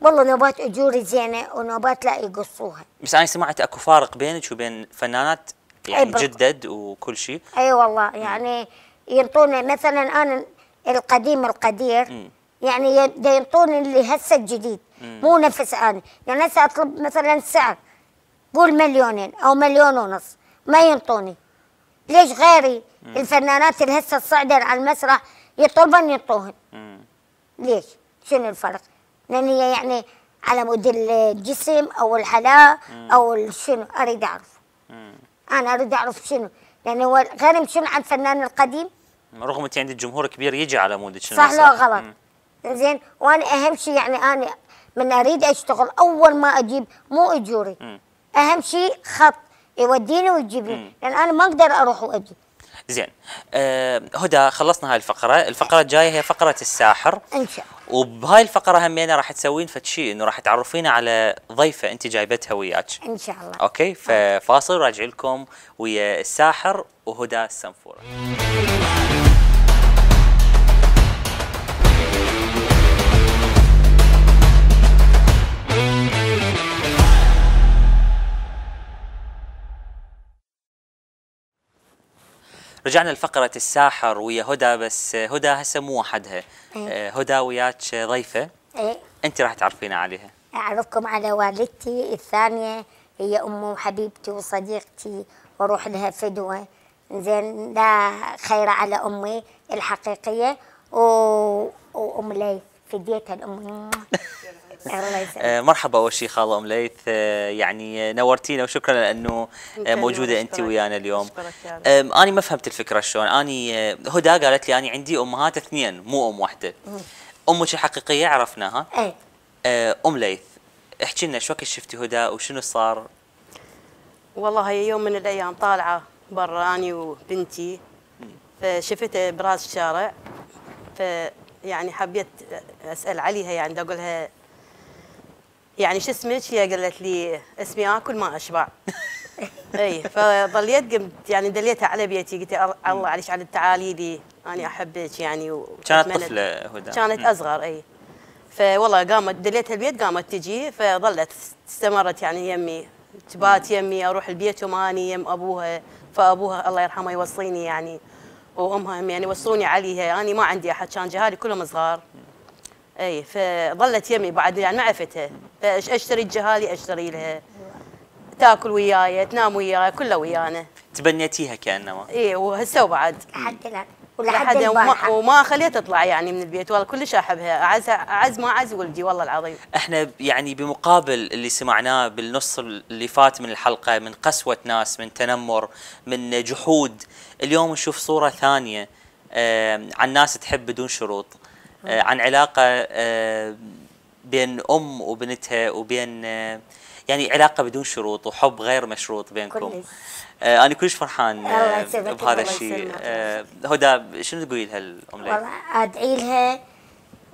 والله نوبات اجوري زينه ونوبات لا يقصوها بس انا سمعت اكو فارق بينك وبين فنانات يعني جدد وكل شيء اي والله يعني ينطونا مثلا انا القديم القدير م. يعني ينطوني اللي هسه الجديد مو نفس انا يعني هسه اطلب مثلا سعر قول مليونين او مليون ونص ما ينطوني ليش غيري مم. الفنانات اللي هسه الصعدر على المسرح يطلبن ينطوهن ليش شنو الفرق لان هي يعني على مود الجسم او الحلاء او شنو اريد اعرف مم. انا اريد اعرف شنو لان هو غير شنو عن الفنان القديم رغم انت عندك جمهور كبير يجي على مودك صح لا غلط مم. زين وانا اهم شيء يعني انا من اريد اشتغل اول ما اجيب مو اجوري اهم شيء خط يوديني ويجيبني لان انا ما اقدر اروح واجي زين أه هدى خلصنا هاي الفقره الفقره الجايه هي فقره الساحر ان شاء الله وبهاي الفقره همينه راح تسوين فد شيء انه راح تعرفينا على ضيفه انت جايبتها وياك ان شاء الله اوكي ففاصل راجع لكم ويا الساحر وهدى السنفوره رجعنا لفقرة الساحر ويا هدى بس هدى هسه مو وحدها إيه. آه، هدى وياك ضيفة أيه. أنت راح تعرفينا عليها أعرفكم على والدتي الثانية هي أم وحبيبتي وصديقتي وأروح لها فدوة زين لا خير على أمي الحقيقية و... وأم لي فديتها الأم آه، الله آه، مرحبا اول شيء خاله ام ليث آه، يعني نورتينا وشكرا لانه موجوده انت ويانا اليوم انا ما فهمت الفكره شلون انا هدى قالت لي انا عندي امهات اثنين مو ام واحده امك الحقيقيه عرفناها اي ام ليث احكي لنا شو وقت شفتي هدى وشنو صار والله هي يوم من الايام طالعه برا اني وبنتي فشفتها براس الشارع فيعني حبيت اسال عليها يعني اقول لها يعني شو اسمك هي قالت لي اسمي اكل آه، ما اشبع اي فظليت قمت يعني دليتها على بيتي قلت الله عليك على تعالي انا احبك يعني كانت طفله هدى كانت اصغر اي فوالله قامت دليتها البيت قامت تجي فظلت استمرت يعني يمي تبات يمي اروح البيت وماني يم ابوها فابوها الله يرحمه يوصيني يعني وامها يعني وصوني عليها انا يعني ما عندي احد كان جهالي كلهم صغار اي فظلت يمي بعد يعني ما عرفتها فاشتري الجهالي اشتري لها تاكل وياي تنام وياي كله ويانا تبنيتيها كانما اي وهسه وبعد لحد الان ولحد وما, وما خليها تطلع يعني من البيت والله كلش احبها اعز اعز ما اعز ولدي والله العظيم احنا يعني بمقابل اللي سمعناه بالنص اللي فات من الحلقه من قسوه ناس من تنمر من جحود اليوم نشوف صوره ثانيه عن ناس تحب بدون شروط آه، عن علاقه آه، بين ام وبنتها وبين آه، يعني علاقه بدون شروط وحب غير مشروط بينكم كلش. آه انا كلش فرحان بهذا الشيء آه هدى شنو تقولي لها الام والله ادعي لها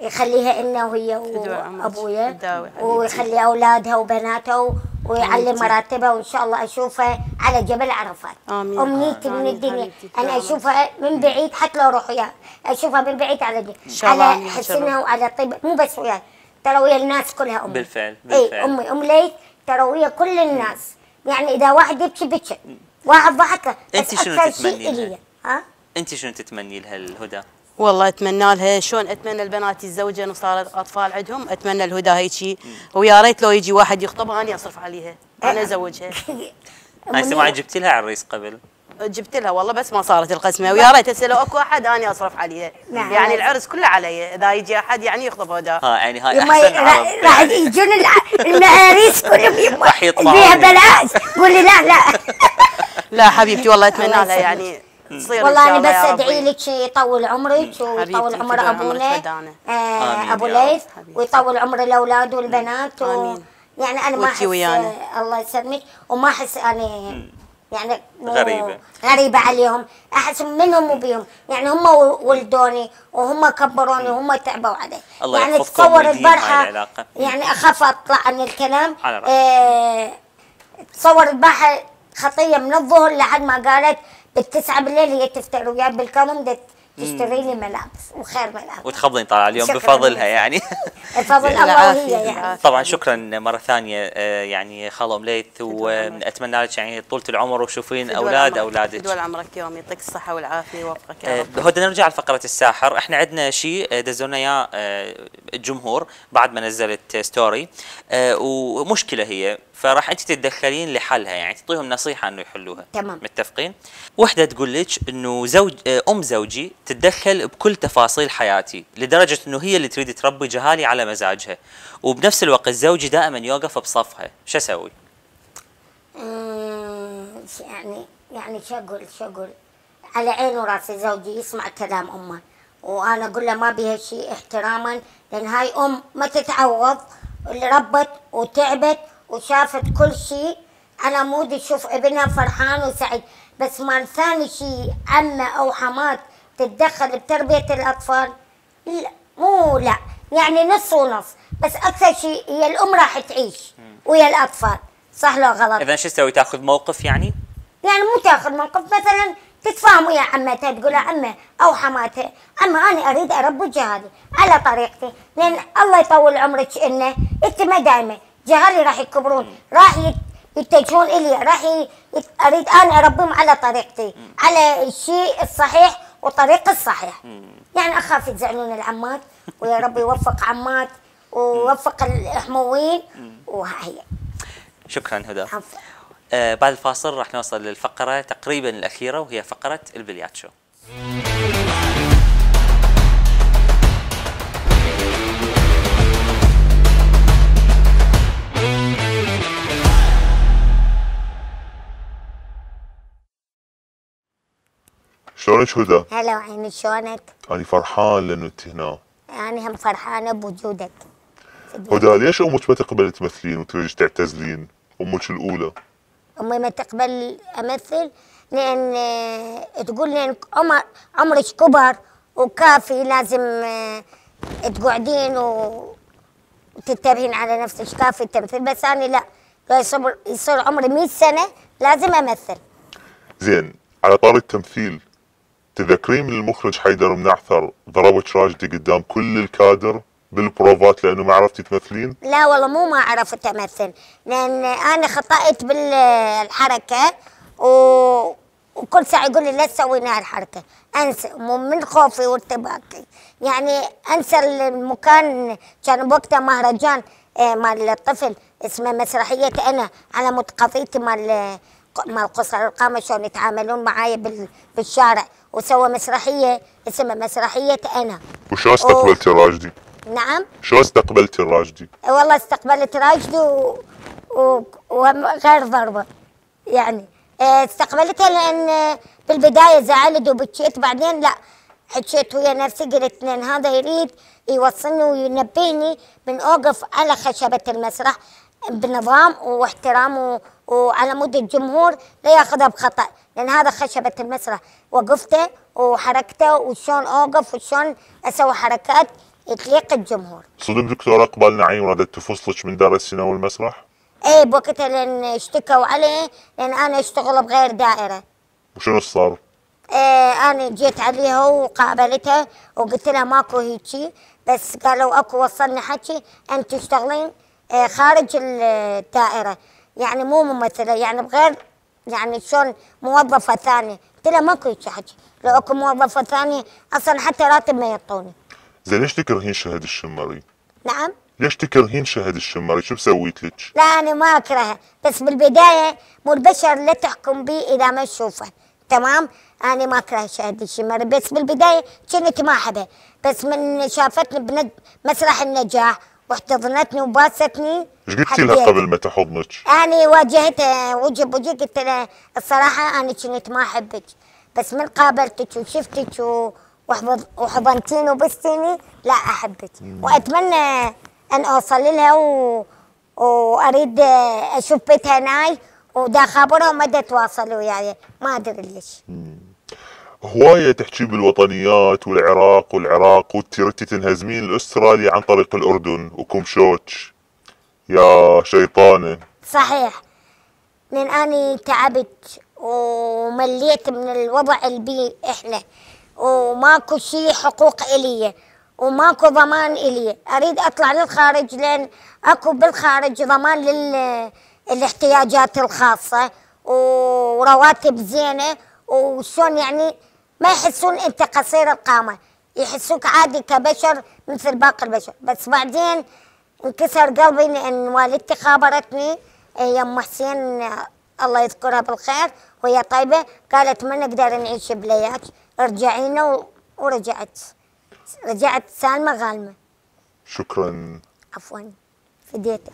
يخليها لنا وهي وابويا ويخلي اولادها وبناتها ويعلي مراتبها وان شاء الله اشوفها على جبل عرفات امنيتي من الدنيا انا اشوفها من بعيد حتى لو اروح وياها اشوفها من بعيد على على حسنها وعلى طيب مو بس وياها ترى ويا الناس كلها امي بالفعل إيه، بالفعل اي امي ام ليث ترى ويا كل الناس يعني اذا واحد يبكي بكي واحد ضحك انت شنو تتمني لها؟ ها؟ انت شنو تتمني لها الهدى؟ والله اتمنى لها شلون اتمنى البنات يتزوجن وصارت اطفال عندهم اتمنى الهدى هيجي ويا ريت لو يجي واحد يخطبها انا اصرف عليها انا ازوجها هاي سمعي جبت لها عريس قبل جبت لها والله بس ما صارت القسمه ويا ريت هسه لو اكو احد انا اصرف عليها نعم. يعني العرس كله علي اذا يجي احد يعني يخطب هدى ها يعني هاي احسن راح يجون المعاريس كلهم راح يطلعون بلاش قولي لا لا لا حبيبتي والله اتمنى لها يعني تصير والله انا بس ادعي لك يطول عمرك ويطول عمر ابونا ابو ليث آه، ويطول عمر الاولاد والبنات و... يعني انا ما احس الله يسلمك وما احس انا يعني غريبة غريبة عليهم أحس منهم وبيهم يعني هم ولدوني وهم كبروني وهم تعبوا علي الله يعني تصور البارحة يعني أخاف أطلع عن الكلام على رأيك. اه تصور البارحة خطية من الظهر لحد ما قالت بالتسعة بالليل هي تفتح وياه بالكرم تشتري لي ملابس وخير ملابس وتخبضين طالعه اليوم بفضلها يعني الفضل الله هي يعني طبعا شكرا مره ثانيه آه، يعني خاله ليث واتمنى لك يعني طوله العمر وشوفين اولاد اولادك دول عمرك يوم يعطيك الصحه والعافيه ويوفقك يا آه، رب هدى نرجع لفقره الساحر احنا عندنا شيء آه، دزونا اياه الجمهور بعد ما نزلت ستوري ومشكله هي فراح انت تتدخلين لحلها يعني تعطيهم نصيحه انه يحلوها تمام متفقين وحده تقول لك انه زوج آه، ام زوجي تتدخل بكل تفاصيل حياتي لدرجه انه هي اللي تريد تربي جهالي على مزاجها وبنفس الوقت زوجي دائما يوقف بصفها شو اسوي يعني يعني شو اقول شو اقول على عيني وراسي زوجي يسمع كلام امه وانا اقول له ما بها شيء احتراما لان هاي ام ما تتعوض اللي ربت وتعبت وشافت كل شيء انا مودي اشوف ابنها فرحان وسعيد بس ما ثاني شيء عمة او حمات تتدخل بتربية الاطفال لا مو لا يعني نص ونص بس اكثر شيء هي الام راح تعيش ويا الاطفال صح لو غلط اذا شو تسوي تاخذ موقف يعني؟ يعني مو تاخذ موقف مثلا تتفاهم ويا عمتها تقول عمه او حماتها اما انا اريد اربي جهادي على طريقتي لان الله يطول عمرك انه انت ما دائما جهري راح يكبرون راح يتجهون الي راح اريد انا اربيهم على طريقتي على الشيء الصحيح وطريق الصحيح يعني اخاف يزعلون العمات ويا رب يوفق عمات ووفق الحمويين وهي شكرا هدى آه بعد الفاصل راح نوصل للفقره تقريبا الاخيره وهي فقره البلياتشو شلونك هدى؟ هلا وعيني شلونك؟ أنا فرحان لأنه أنت هنا. أنا هم فرحانة بوجودك. هدى ليش أمك ما تقبل تمثلين وتريد تعتزلين؟ أمك الأولى. أمي ما تقبل أمثل لأن آه، تقول لي عمر عمرك كبر وكافي لازم آه، تقعدين وتتبهين على نفسك كافي التمثيل بس أنا لا لو يصير عمري 100 سنة لازم أمثل. زين على طار التمثيل تذكرين من المخرج حيدر منعثر ضربك راجدي قدام كل الكادر بالبروفات لانه ما عرفتي تمثلين؟ لا والله مو ما عرفت امثل لان انا خطأت بالحركه و... وكل ساعه يقول لي لا تسوين هالحركه انسى من خوفي وارتباكي يعني انسى المكان كان بوقتها مهرجان إيه، مال الطفل اسمه مسرحيه انا على متقضيتي مال مال قصر القامه شلون يتعاملون معي بالشارع وسوى مسرحيه اسمها مسرحيه انا وشو استقبلتي و... راجدي؟ نعم شو استقبلتي راجدي؟ أه، والله استقبلت راجدي و... و... وغير ضربه يعني أه، استقبلتها لان بالبدايه زعلت وبكيت بعدين لا حكيت ويا نفسي قلت لان هذا يريد يوصلني وينبهني من اوقف على خشبه المسرح بنظام واحترام وعلى مود الجمهور لا ياخذها بخطا لان هذا خشبه المسرح وقفته وحركته وشلون اوقف وشلون اسوي حركات تليق الجمهور. صدم دكتور اقبال نعيم ردت تفصلك من دار السينما والمسرح؟ اي بوقتها لان اشتكوا علي لان انا اشتغل بغير دائره. وشنو صار؟ ايه انا جيت عليها وقابلتها وقلت لها ماكو هيجي بس قالوا اكو وصلنا حكي انت تشتغلين إيه، خارج الدائره يعني مو ممثله يعني بغير يعني شلون موظفه ثانيه قلت لها ماكو هيك حكي لو اكو موظفه ثانيه اصلا حتى راتب ما يعطوني زين ليش تكرهين شهد الشمري؟ نعم ليش تكرهين شهد الشمري؟ شو سويت لك؟ لا انا ما اكرهه بس بالبدايه مو البشر لا تحكم بي اذا ما تشوفه تمام؟ انا ما اكره شهد الشمري بس بالبدايه كنت ما احبه بس من شافتني بمسرح النجاح واحتضنتني وباستني ايش قلتي لها قبل ما تحضنك؟ انا واجهت وجه بوجه قلت لها الصراحه انا كنت ما احبك بس من قابلتك وشفتك وحضنتيني وبستيني لا احبك واتمنى ان اوصل لها و... واريد اشوف بيتها ناي ودا خبرها مدى تواصلوا يعني ما ادري ليش. هواية تحكي بالوطنيات والعراق والعراق وتريد تنهزمين الأسترالي عن طريق الأردن وكم شوتش يا شيطانة صحيح من أني تعبت ومليت من الوضع البي إحنا وماكو شي حقوق إلي وماكو ضمان إلي أريد أطلع للخارج لأن أكو بالخارج ضمان للاحتياجات الخاصة ورواتب زينة وشون يعني ما يحسون انت قصير القامه يحسوك عادي كبشر مثل باقي البشر بس بعدين انكسر قلبي لان والدتي خابرتني ام حسين الله يذكرها بالخير وهي طيبه قالت ما نقدر نعيش بلياك ارجعينا ورجعت رجعت سالمه غالمه شكرا عفوا فديتك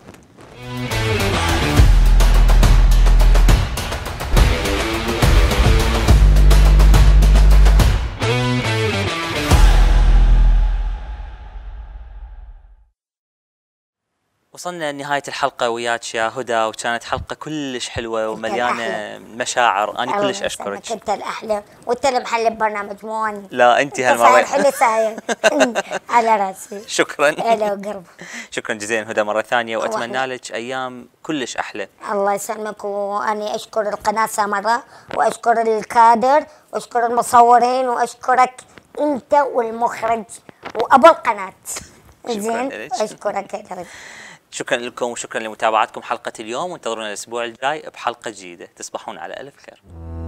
وصلنا لنهاية الحلقة وياك يا هدى وكانت حلقة كلش حلوة ومليانة مشاعر أنا كلش أشكرك أنت الأحلى وأنت المحل ببرنامج مو لا أنت هالمرة حلو ساير على راسي شكرا هلا وقرب شكرا جزيلا هدى مرة ثانية وأتمنى لك أيام كلش أحلى الله يسلمك وأني أشكر القناة سمرة وأشكر الكادر وأشكر المصورين وأشكرك أنت والمخرج وأبو القناة زين أشكرك شكرا لكم وشكرا لمتابعتكم حلقة اليوم وانتظرونا الأسبوع الجاي بحلقة جديدة تصبحون على ألف خير